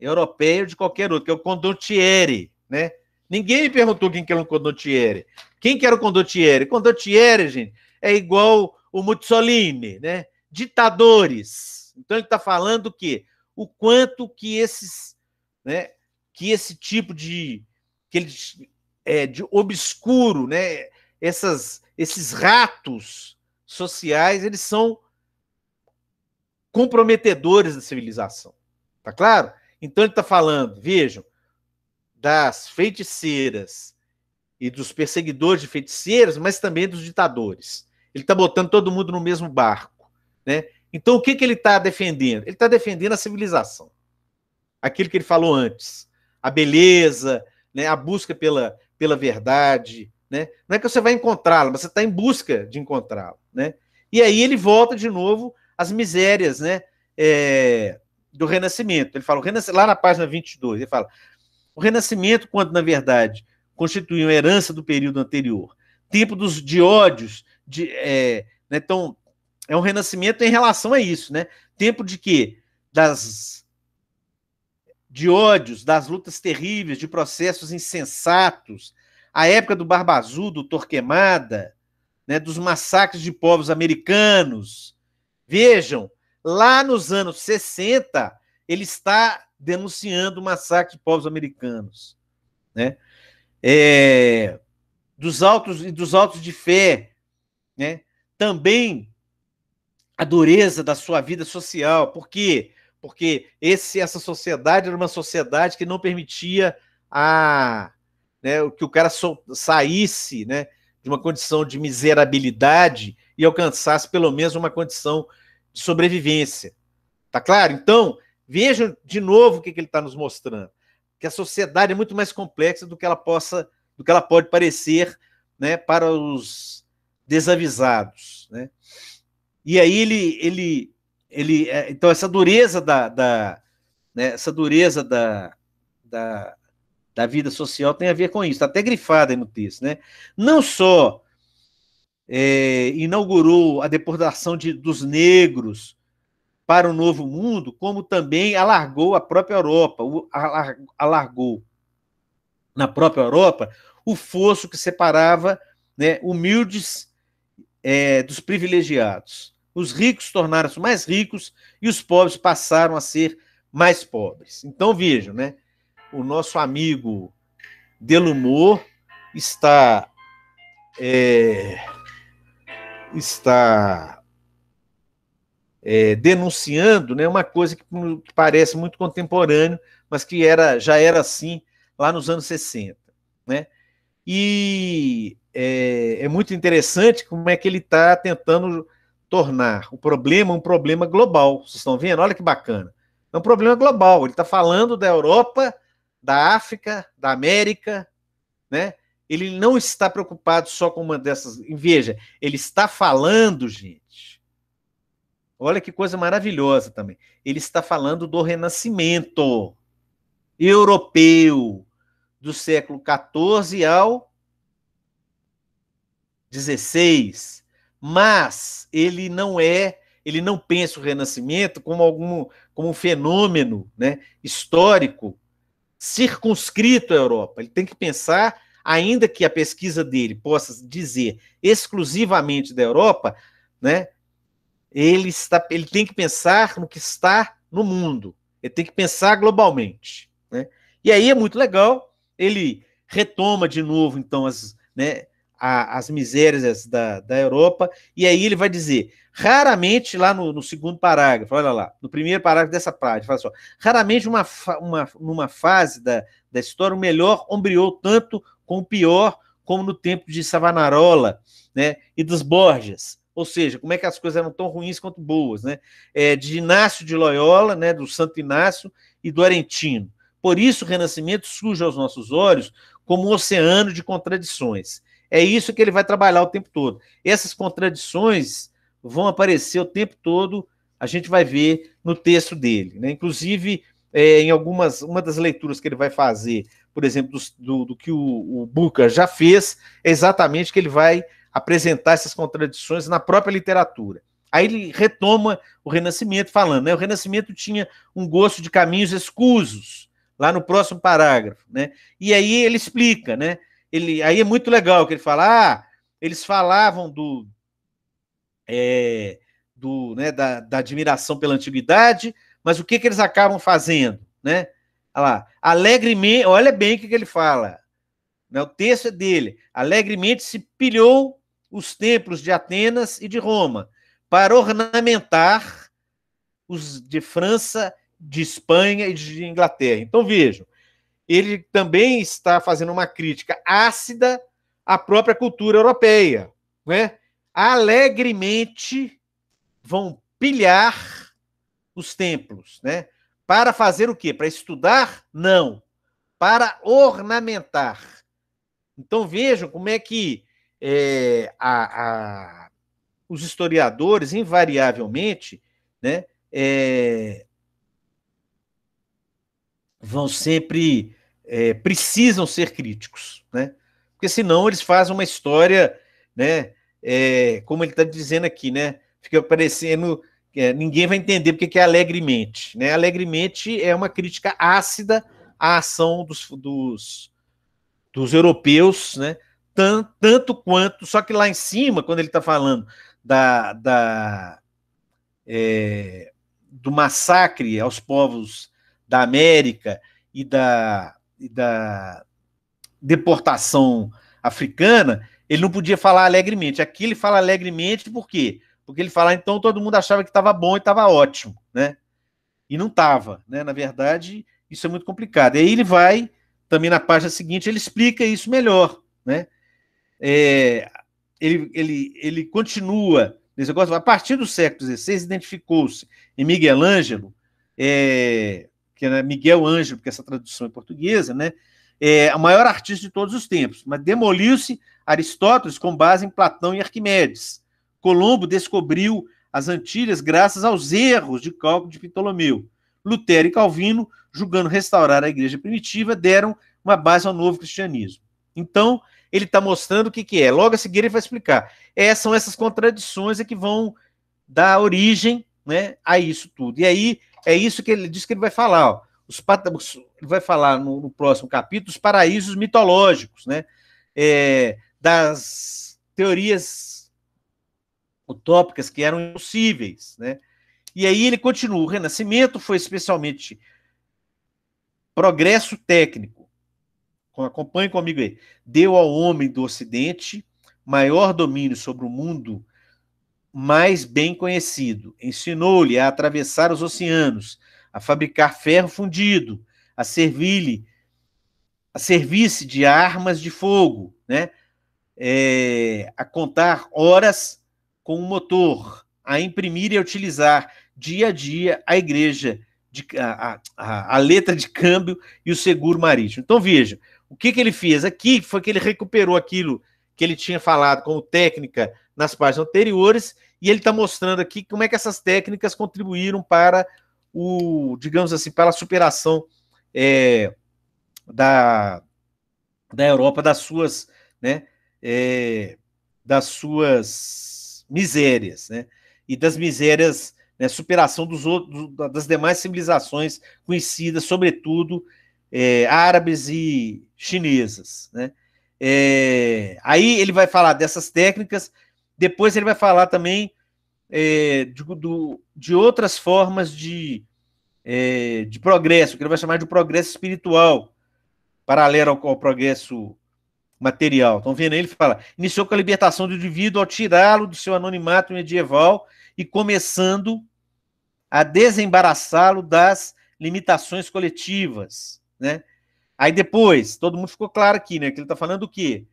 Europeia ou de qualquer outro, que é o Condottieri, né? Ninguém me perguntou quem que é o Condottieri, quem que era o Condottiere? Condottiere, gente, é igual o Mussolini, né? Ditadores. Então ele está falando que o quanto que esses, né, que esse tipo de, que ele, é, de obscuro, né, essas, esses ratos sociais, eles são comprometedores da civilização. Tá claro? Então ele está falando, vejam, das feiticeiras, e dos perseguidores de feiticeiros, mas também dos ditadores. Ele está botando todo mundo no mesmo barco. Né? Então, o que, que ele está defendendo? Ele está defendendo a civilização. Aquilo que ele falou antes. A beleza, né? a busca pela, pela verdade. Né? Não é que você vai encontrá-la, mas você está em busca de encontrá-la. Né? E aí ele volta de novo às misérias né? É, do Renascimento. Ele fala, lá na página 22, ele fala, o Renascimento, quando na verdade constituíam herança do período anterior. Tempo dos diódios, de, é, né, então, é um renascimento em relação a isso, né? Tempo de quê? Das de ódios, das lutas terríveis, de processos insensatos, a época do Barbazul, do Torquemada, né, dos massacres de povos americanos. Vejam, lá nos anos 60, ele está denunciando o massacre de povos americanos. Né? é, dos altos e dos altos de fé, né? Também a dureza da sua vida social. Por quê? Porque esse, essa sociedade era uma sociedade que não permitia a, né, que o cara so, saísse né, de uma condição de miserabilidade e alcançasse pelo menos uma condição de sobrevivência. Tá claro? Então, vejam de novo o que, que ele está nos mostrando que a sociedade é muito mais complexa do que ela possa, do que ela pode parecer, né, para os desavisados, né? E aí ele, ele, ele, é, então essa dureza da, da né, essa dureza da, da, da vida social tem a ver com isso, está até grifada no texto, né? Não só é, inaugurou a deportação de, dos negros para o novo mundo, como também alargou a própria Europa, alargou na própria Europa o fosso que separava né, humildes é, dos privilegiados. Os ricos tornaram-se mais ricos e os pobres passaram a ser mais pobres. Então vejam, né? O nosso amigo Delumor está é, está é, denunciando né, uma coisa que, parece muito contemporâneo, mas que era, já era assim lá nos anos 60. Né? E é, é muito interessante como é que ele está tentando tornar o problema um problema global. Vocês estão vendo? Olha que bacana. É um problema global. Ele está falando da Europa, da África, da América, né? Ele não está preocupado só com uma dessas. Veja, ele está falando, gente, Olha que coisa maravilhosa também. Ele está falando do renascimento europeu do século XIV ao XVI. Mas ele não é, ele não pensa o renascimento como algum como um fenômeno, né, histórico circunscrito à Europa. Ele tem que pensar, ainda que a pesquisa dele possa dizer exclusivamente da Europa, né, ele, está, ele tem que pensar no que está no mundo, ele tem que pensar globalmente. Né? E aí é muito legal, ele retoma de novo, então, as, né, a, as misérias da, da Europa, e aí ele vai dizer, raramente, lá no, no segundo parágrafo, olha lá, no primeiro parágrafo dessa parte, fala só, raramente uma, uma, numa fase da, da história, o melhor ombreou tanto com o pior, como no tempo de Savanarola né, e dos Borges, ou seja, como é que as coisas eram tão ruins quanto boas, né? É, de Inácio de Loyola, né, do Santo Inácio e do Arentino. Por isso o Renascimento surge aos nossos olhos como um oceano de contradições. É isso que ele vai trabalhar o tempo todo. Essas contradições vão aparecer o tempo todo, a gente vai ver no texto dele. Né? Inclusive, é, em algumas, uma das leituras que ele vai fazer, por exemplo, do, do, do que o, o Buca já fez, é exatamente que ele vai apresentar essas contradições na própria literatura. Aí ele retoma o Renascimento, falando, né? O Renascimento tinha um gosto de caminhos escusos, lá no próximo parágrafo, né? E aí ele explica, né? Ele, aí é muito legal que ele fala, ah, eles falavam do, é, do né, da, da, admiração pela antiguidade, mas o que, que eles acabam fazendo, né? Olha lá, alegremente, olha bem o que, que ele fala, né? O texto é dele, alegremente se pilhou os templos de Atenas e de Roma, para ornamentar os de França, de Espanha e de Inglaterra. Então vejam, ele também está fazendo uma crítica ácida à própria cultura europeia, né? Alegremente vão pilhar os templos, né? Para fazer o quê? Para estudar? Não. Para ornamentar. Então vejam como é que é, a, a, os historiadores, invariavelmente, né, é, vão sempre. É, precisam ser críticos, né? Porque senão eles fazem uma história, né? É, como ele está dizendo aqui, né? Fica parecendo. É, ninguém vai entender porque que é alegremente. Né? Alegremente é uma crítica ácida à ação dos, dos, dos europeus, né? tanto, tanto quanto. Só que lá em cima, quando ele está falando da, da é, do massacre aos povos da América e da, e da deportação africana, ele não podia falar alegremente. Aqui ele fala alegremente por quê? Porque ele fala, então todo mundo achava que estava bom e estava ótimo, né? E não estava, né? Na verdade, isso é muito complicado. E aí ele vai, também na página seguinte, ele explica isso melhor, né? é, ele, ele, ele continua nesse negócio. A partir do século XVI, identificou-se em Miguel Ângelo, é, que era Miguel Ângelo, porque essa tradução é portuguesa, né? É, a maior artista de todos os tempos, mas demoliu-se Aristóteles com base em Platão e Arquimedes. Colombo descobriu as Antilhas graças aos erros de cálculo de Ptolomeu. Lutero e Calvino, julgando restaurar a igreja primitiva, deram uma base ao novo cristianismo. Então, ele está mostrando o que, que é. Logo a seguir ele vai explicar. É, são essas contradições é que vão dar origem né, a isso tudo. E aí é isso que ele diz que ele vai falar. Ó. Os ele vai falar no, no próximo capítulo os paraísos mitológicos, né? É, das teorias utópicas que eram impossíveis, né? E aí ele continua: o Renascimento foi especialmente progresso técnico acompanhe comigo aí. Deu ao homem do Ocidente maior domínio sobre o mundo mais bem conhecido. Ensinou-lhe a atravessar os oceanos, a fabricar ferro fundido, a servir-lhe, a servir-se de armas de fogo, né? É, a contar horas com o motor, a imprimir e a utilizar dia a dia a igreja, de, a, a, a letra de câmbio e o seguro marítimo. Então, veja, o que, que ele fez aqui foi que ele recuperou aquilo que ele tinha falado como técnica nas páginas anteriores, e ele está mostrando aqui como é que essas técnicas contribuíram para o, digamos assim, para a superação é, da, da Europa das suas, né, é, das suas misérias, né, e das misérias, né, superação dos outros, das demais civilizações conhecidas, sobretudo é, árabes e chinesas. Né? É, aí ele vai falar dessas técnicas, depois ele vai falar também é, de, do, de, outras formas de, é, de progresso, que ele vai chamar de progresso espiritual, paralelo ao, ao progresso material. Estão vendo? Ele fala: iniciou com a libertação do indivíduo ao tirá-lo do seu anonimato medieval e começando a desembaraçá-lo das limitações coletivas né? Aí depois, todo mundo ficou claro aqui, né? Que ele está falando do quê?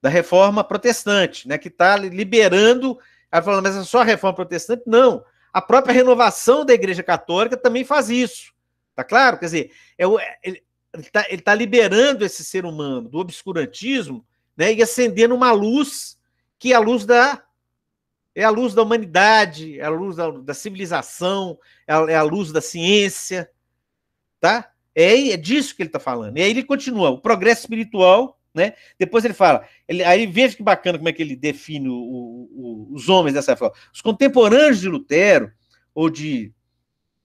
Da reforma protestante, né? Que está liberando. Aí falando, mas é só a reforma protestante? Não. A própria renovação da Igreja Católica também faz isso. Tá claro? Quer dizer, é o, é, ele está tá liberando esse ser humano do obscurantismo né, e acendendo uma luz que é a luz da. É a luz da humanidade, é a luz da, da civilização, é a, é a luz da ciência, tá? É, é disso que ele está falando. E aí ele continua, o progresso espiritual, né? Depois ele fala, ele, aí veja que bacana como é que ele define o, o, os homens dessa forma. Os contemporâneos de Lutero ou de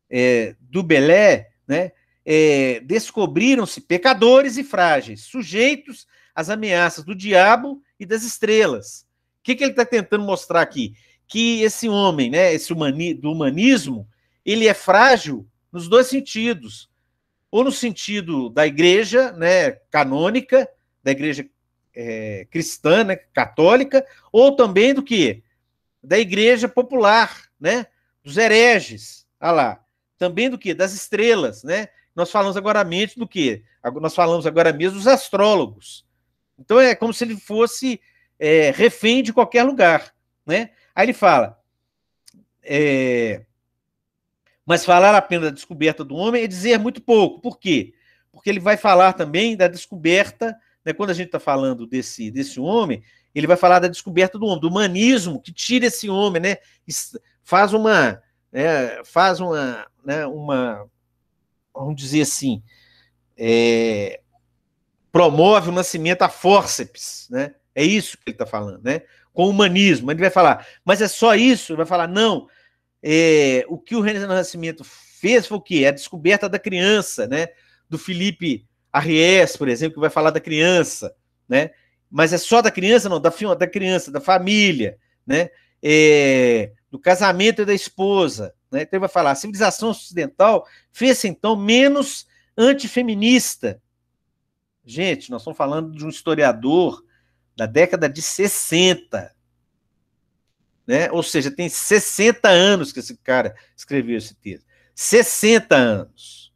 é, do Belé, né? É, descobriram-se pecadores e frágeis, sujeitos às ameaças do diabo e das estrelas. O que, que ele está tentando mostrar aqui? Que esse homem, né, esse humani, do humanismo, ele é frágil nos dois sentidos ou no sentido da igreja né, canônica, da igreja é, cristã, né, católica, ou também do que? Da igreja popular, né, dos hereges, ah lá, também do que? Das estrelas, né? Nós falamos agora mesmo do que? Nós falamos agora mesmo dos astrólogos. Então é como se ele fosse é, refém de qualquer lugar, né? Aí ele fala, é, mas falar apenas da descoberta do homem é dizer muito pouco. Por quê? Porque ele vai falar também da descoberta, né, quando a gente está falando desse, desse homem, ele vai falar da descoberta do homem, do humanismo que tira esse homem, né, faz uma, né, faz uma, né, uma, vamos dizer assim, é, promove o nascimento a fórceps, né? É isso que ele está falando, né? Com o humanismo. Ele vai falar, mas é só isso? Ele vai falar, não, é, o que o renascimento Nascimento fez foi o quê? A descoberta da criança, né? Do Felipe Arries, por exemplo, que vai falar da criança, né? Mas é só da criança, não, da, da criança, da família, né? É, do casamento e da esposa, né? Então ele vai falar, a civilização ocidental fez-se, então, menos antifeminista. Gente, nós estamos falando de um historiador da década de 60, né? Ou seja, tem 60 anos que esse cara escreveu esse texto. 60 anos,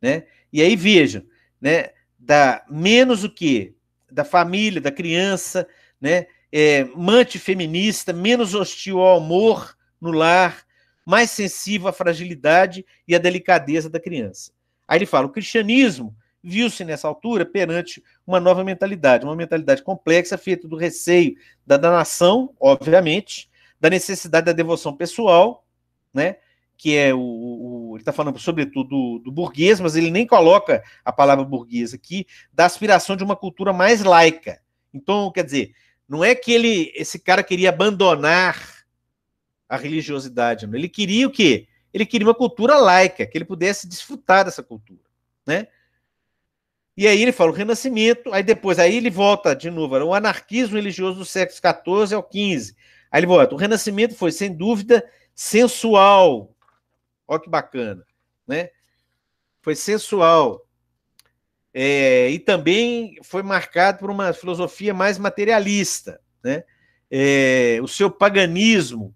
né? E aí vejam, né? Da menos o que da família, da criança, né? É, mante feminista, menos hostil ao amor no lar, mais sensível à fragilidade e à delicadeza da criança. Aí ele fala: o cristianismo viu-se nessa altura perante uma nova mentalidade, uma mentalidade complexa, feita do receio da danação, obviamente, da necessidade da devoção pessoal, né? que é o, o ele está falando sobretudo do, do, burguês, mas ele nem coloca a palavra burguês aqui, da aspiração de uma cultura mais laica. Então, quer dizer, não é que ele, esse cara queria abandonar a religiosidade, não. ele queria o quê? Ele queria uma cultura laica, que ele pudesse desfrutar dessa cultura, né? E aí ele fala o Renascimento, aí depois, aí ele volta de novo, o anarquismo religioso do século XIV ao XV. Aí ele volta, o Renascimento foi, sem dúvida, sensual. Olha que bacana, né? Foi sensual. É, e também foi marcado por uma filosofia mais materialista, né? É, o seu paganismo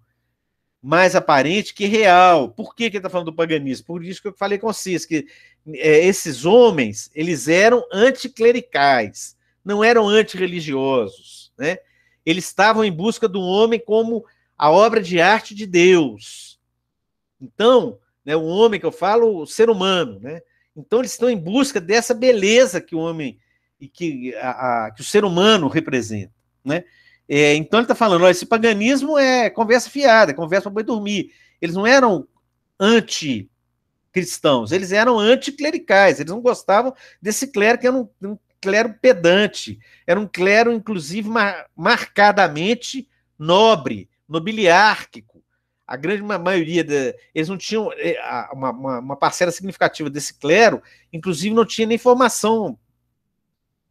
mais aparente que real. Por que, que ele está falando do paganismo? Por isso que eu falei com vocês, que é, esses homens, eles eram anticlericais, não eram antirreligiosos, né? Eles estavam em busca do homem como a obra de arte de Deus. Então, né, o homem que eu falo, o ser humano, né? Então eles estão em busca dessa beleza que o homem e que, a, a, que o ser humano representa, né? É, então ele está falando, olha, esse paganismo é conversa fiada, é conversa para boi dormir. Eles não eram anti cristãos, eles eram anticlericais, eles não gostavam desse clero que era um, um clero pedante, era um clero, inclusive, mar, marcadamente nobre, nobiliárquico. A grande maioria, de, eles não tinham, eh, uma, uma, uma parcela significativa desse clero, inclusive, não tinha nem formação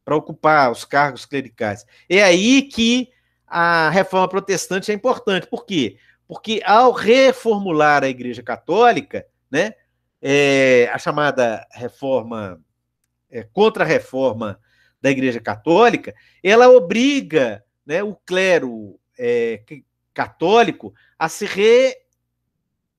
para ocupar os cargos clericais. É aí que a reforma protestante é importante. Por quê? Porque ao reformular a Igreja Católica, né, é, a chamada reforma, é, contra-reforma da Igreja Católica, ela obriga né, o clero é, católico a se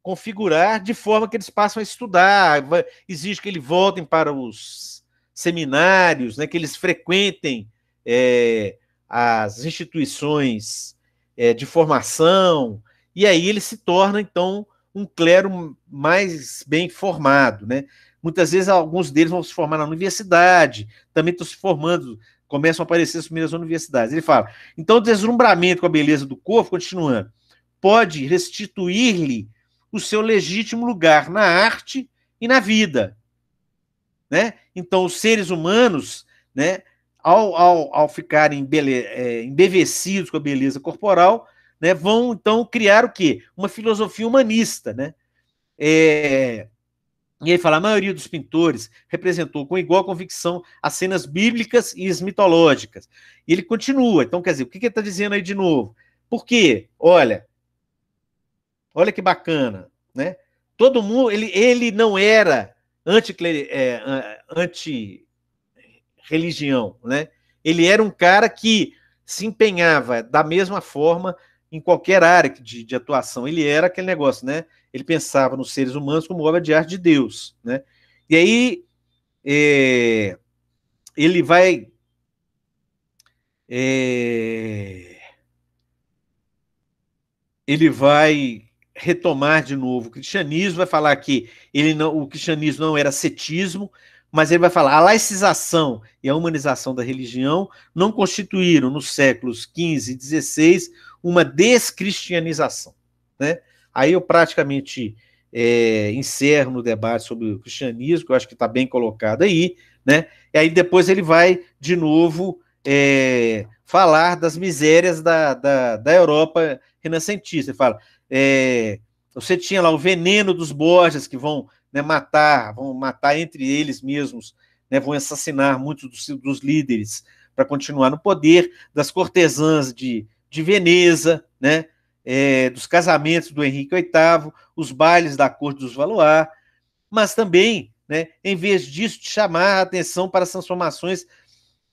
reconfigurar de forma que eles passam a estudar, exige que eles voltem para os seminários, né, que eles frequentem é, as instituições é, de formação, e aí ele se torna, então, um clero mais bem formado, né? Muitas vezes alguns deles vão se formar na universidade, também estão se formando, começam a aparecer as primeiras universidades. Ele fala: então o deslumbramento com a beleza do corpo, continuando, pode restituir-lhe o seu legítimo lugar na arte e na vida. Né? Então, os seres humanos, né, ao, ao, ao ficarem é, embevecidos com a beleza corporal, né, vão então criar o quê? Uma filosofia humanista, né? É... E ele fala, a maioria dos pintores representou com igual convicção as cenas bíblicas e as mitológicas. E ele continua, então quer dizer, o que, que ele está dizendo aí de novo? Por quê? Olha, olha que bacana, né? Todo mundo, ele, ele não era anti-religião, é, anti né? Ele era um cara que se empenhava da mesma forma em qualquer área de, de, atuação. Ele era aquele negócio, né? Ele pensava nos seres humanos como obra de arte de Deus, né? E aí é, ele vai é, ele vai retomar de novo o cristianismo, vai falar que ele não, o cristianismo não era cetismo, mas ele vai falar a laicização e a humanização da religião não constituíram nos séculos 15 e 16 uma descristianização. Né? Aí eu praticamente é, encerro no debate sobre o cristianismo, que eu acho que está bem colocado aí, né? E aí depois ele vai de novo é, falar das misérias da, da, da Europa renascentista. Ele fala: é, você tinha lá o veneno dos Borges que vão né, matar, vão matar entre eles mesmos, né, vão assassinar muitos dos, dos líderes para continuar no poder, das cortesãs de de Veneza, né? É, dos casamentos do Henrique VIII, os bailes da corte dos Valois, mas também, né, em vez disso, de chamar a atenção para as transformações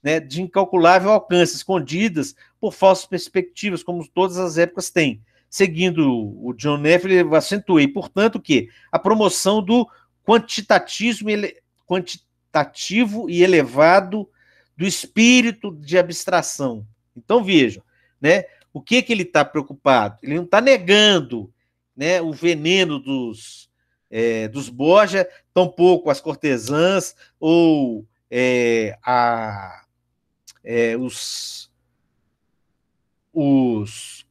né, de incalculável alcance, escondidas por falsas perspectivas, como todas as épocas têm. Seguindo o John Neff, ele acentuei, portanto, que a promoção do quantitatismo, ele, quantitativo e elevado do espírito de abstração. Então, vejam, né? O que que ele está preocupado? Ele não está negando, né? O veneno dos é, dos Borja, tampouco as cortesãs ou é, a, é, os, os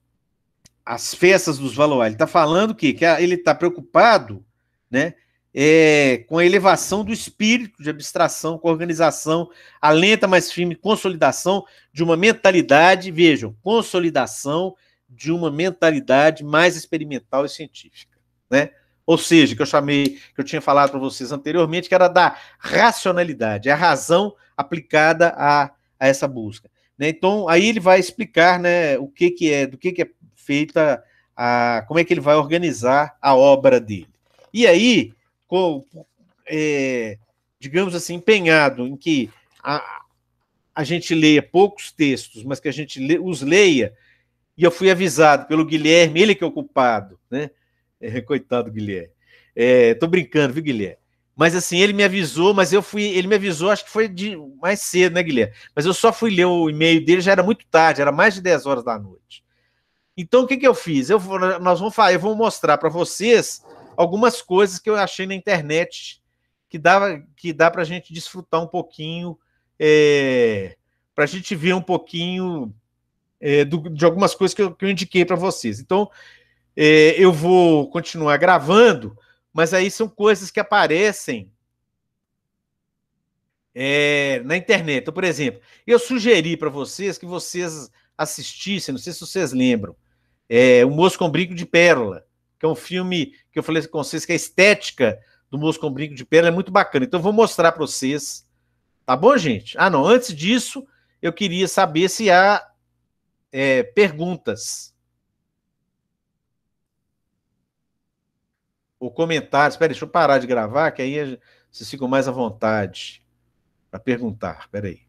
as festas dos Valois. Ele está falando que, que ele está preocupado, né? é, com a elevação do espírito de abstração, com a organização, a lenta, mas firme consolidação de uma mentalidade, vejam, consolidação de uma mentalidade mais experimental e científica, né? Ou seja, que eu chamei, que eu tinha falado para vocês anteriormente, que era da racionalidade, é a razão aplicada a, a essa busca. Né? Então, aí ele vai explicar né, o que, que é, do que, que é feita, a, como é que ele vai organizar a obra dele. E aí, com, é, digamos assim, empenhado em que a, a gente leia poucos textos, mas que a gente le, os leia, e eu fui avisado pelo Guilherme, ele que é o culpado, né? É, coitado Guilherme. É, tô brincando, viu, Guilherme? Mas assim, ele me avisou, mas eu fui. Ele me avisou, acho que foi de, mais cedo, né, Guilherme? Mas eu só fui ler o e-mail dele, já era muito tarde, era mais de 10 horas da noite. Então, o que, que eu fiz? Eu, nós vamos, eu vou mostrar para vocês algumas coisas que eu achei na internet que dá, que dá para a gente desfrutar um pouquinho, é, para a gente ver um pouquinho é, do, de algumas coisas que eu, que eu indiquei para vocês. Então, é, eu vou continuar gravando, mas aí são coisas que aparecem é, na internet. Então, por exemplo, eu sugeri para vocês que vocês assistissem, não sei se vocês lembram, é, O Moço com Brinco de Pérola, que é um filme que eu falei com vocês que a estética do Moço com Brinco de Pedra é muito bacana. Então eu vou mostrar para vocês. Tá bom, gente? Ah, não. Antes disso, eu queria saber se há é, perguntas. Ou comentários. Espera, deixa eu parar de gravar, que aí vocês ficam mais à vontade para perguntar. Espera aí.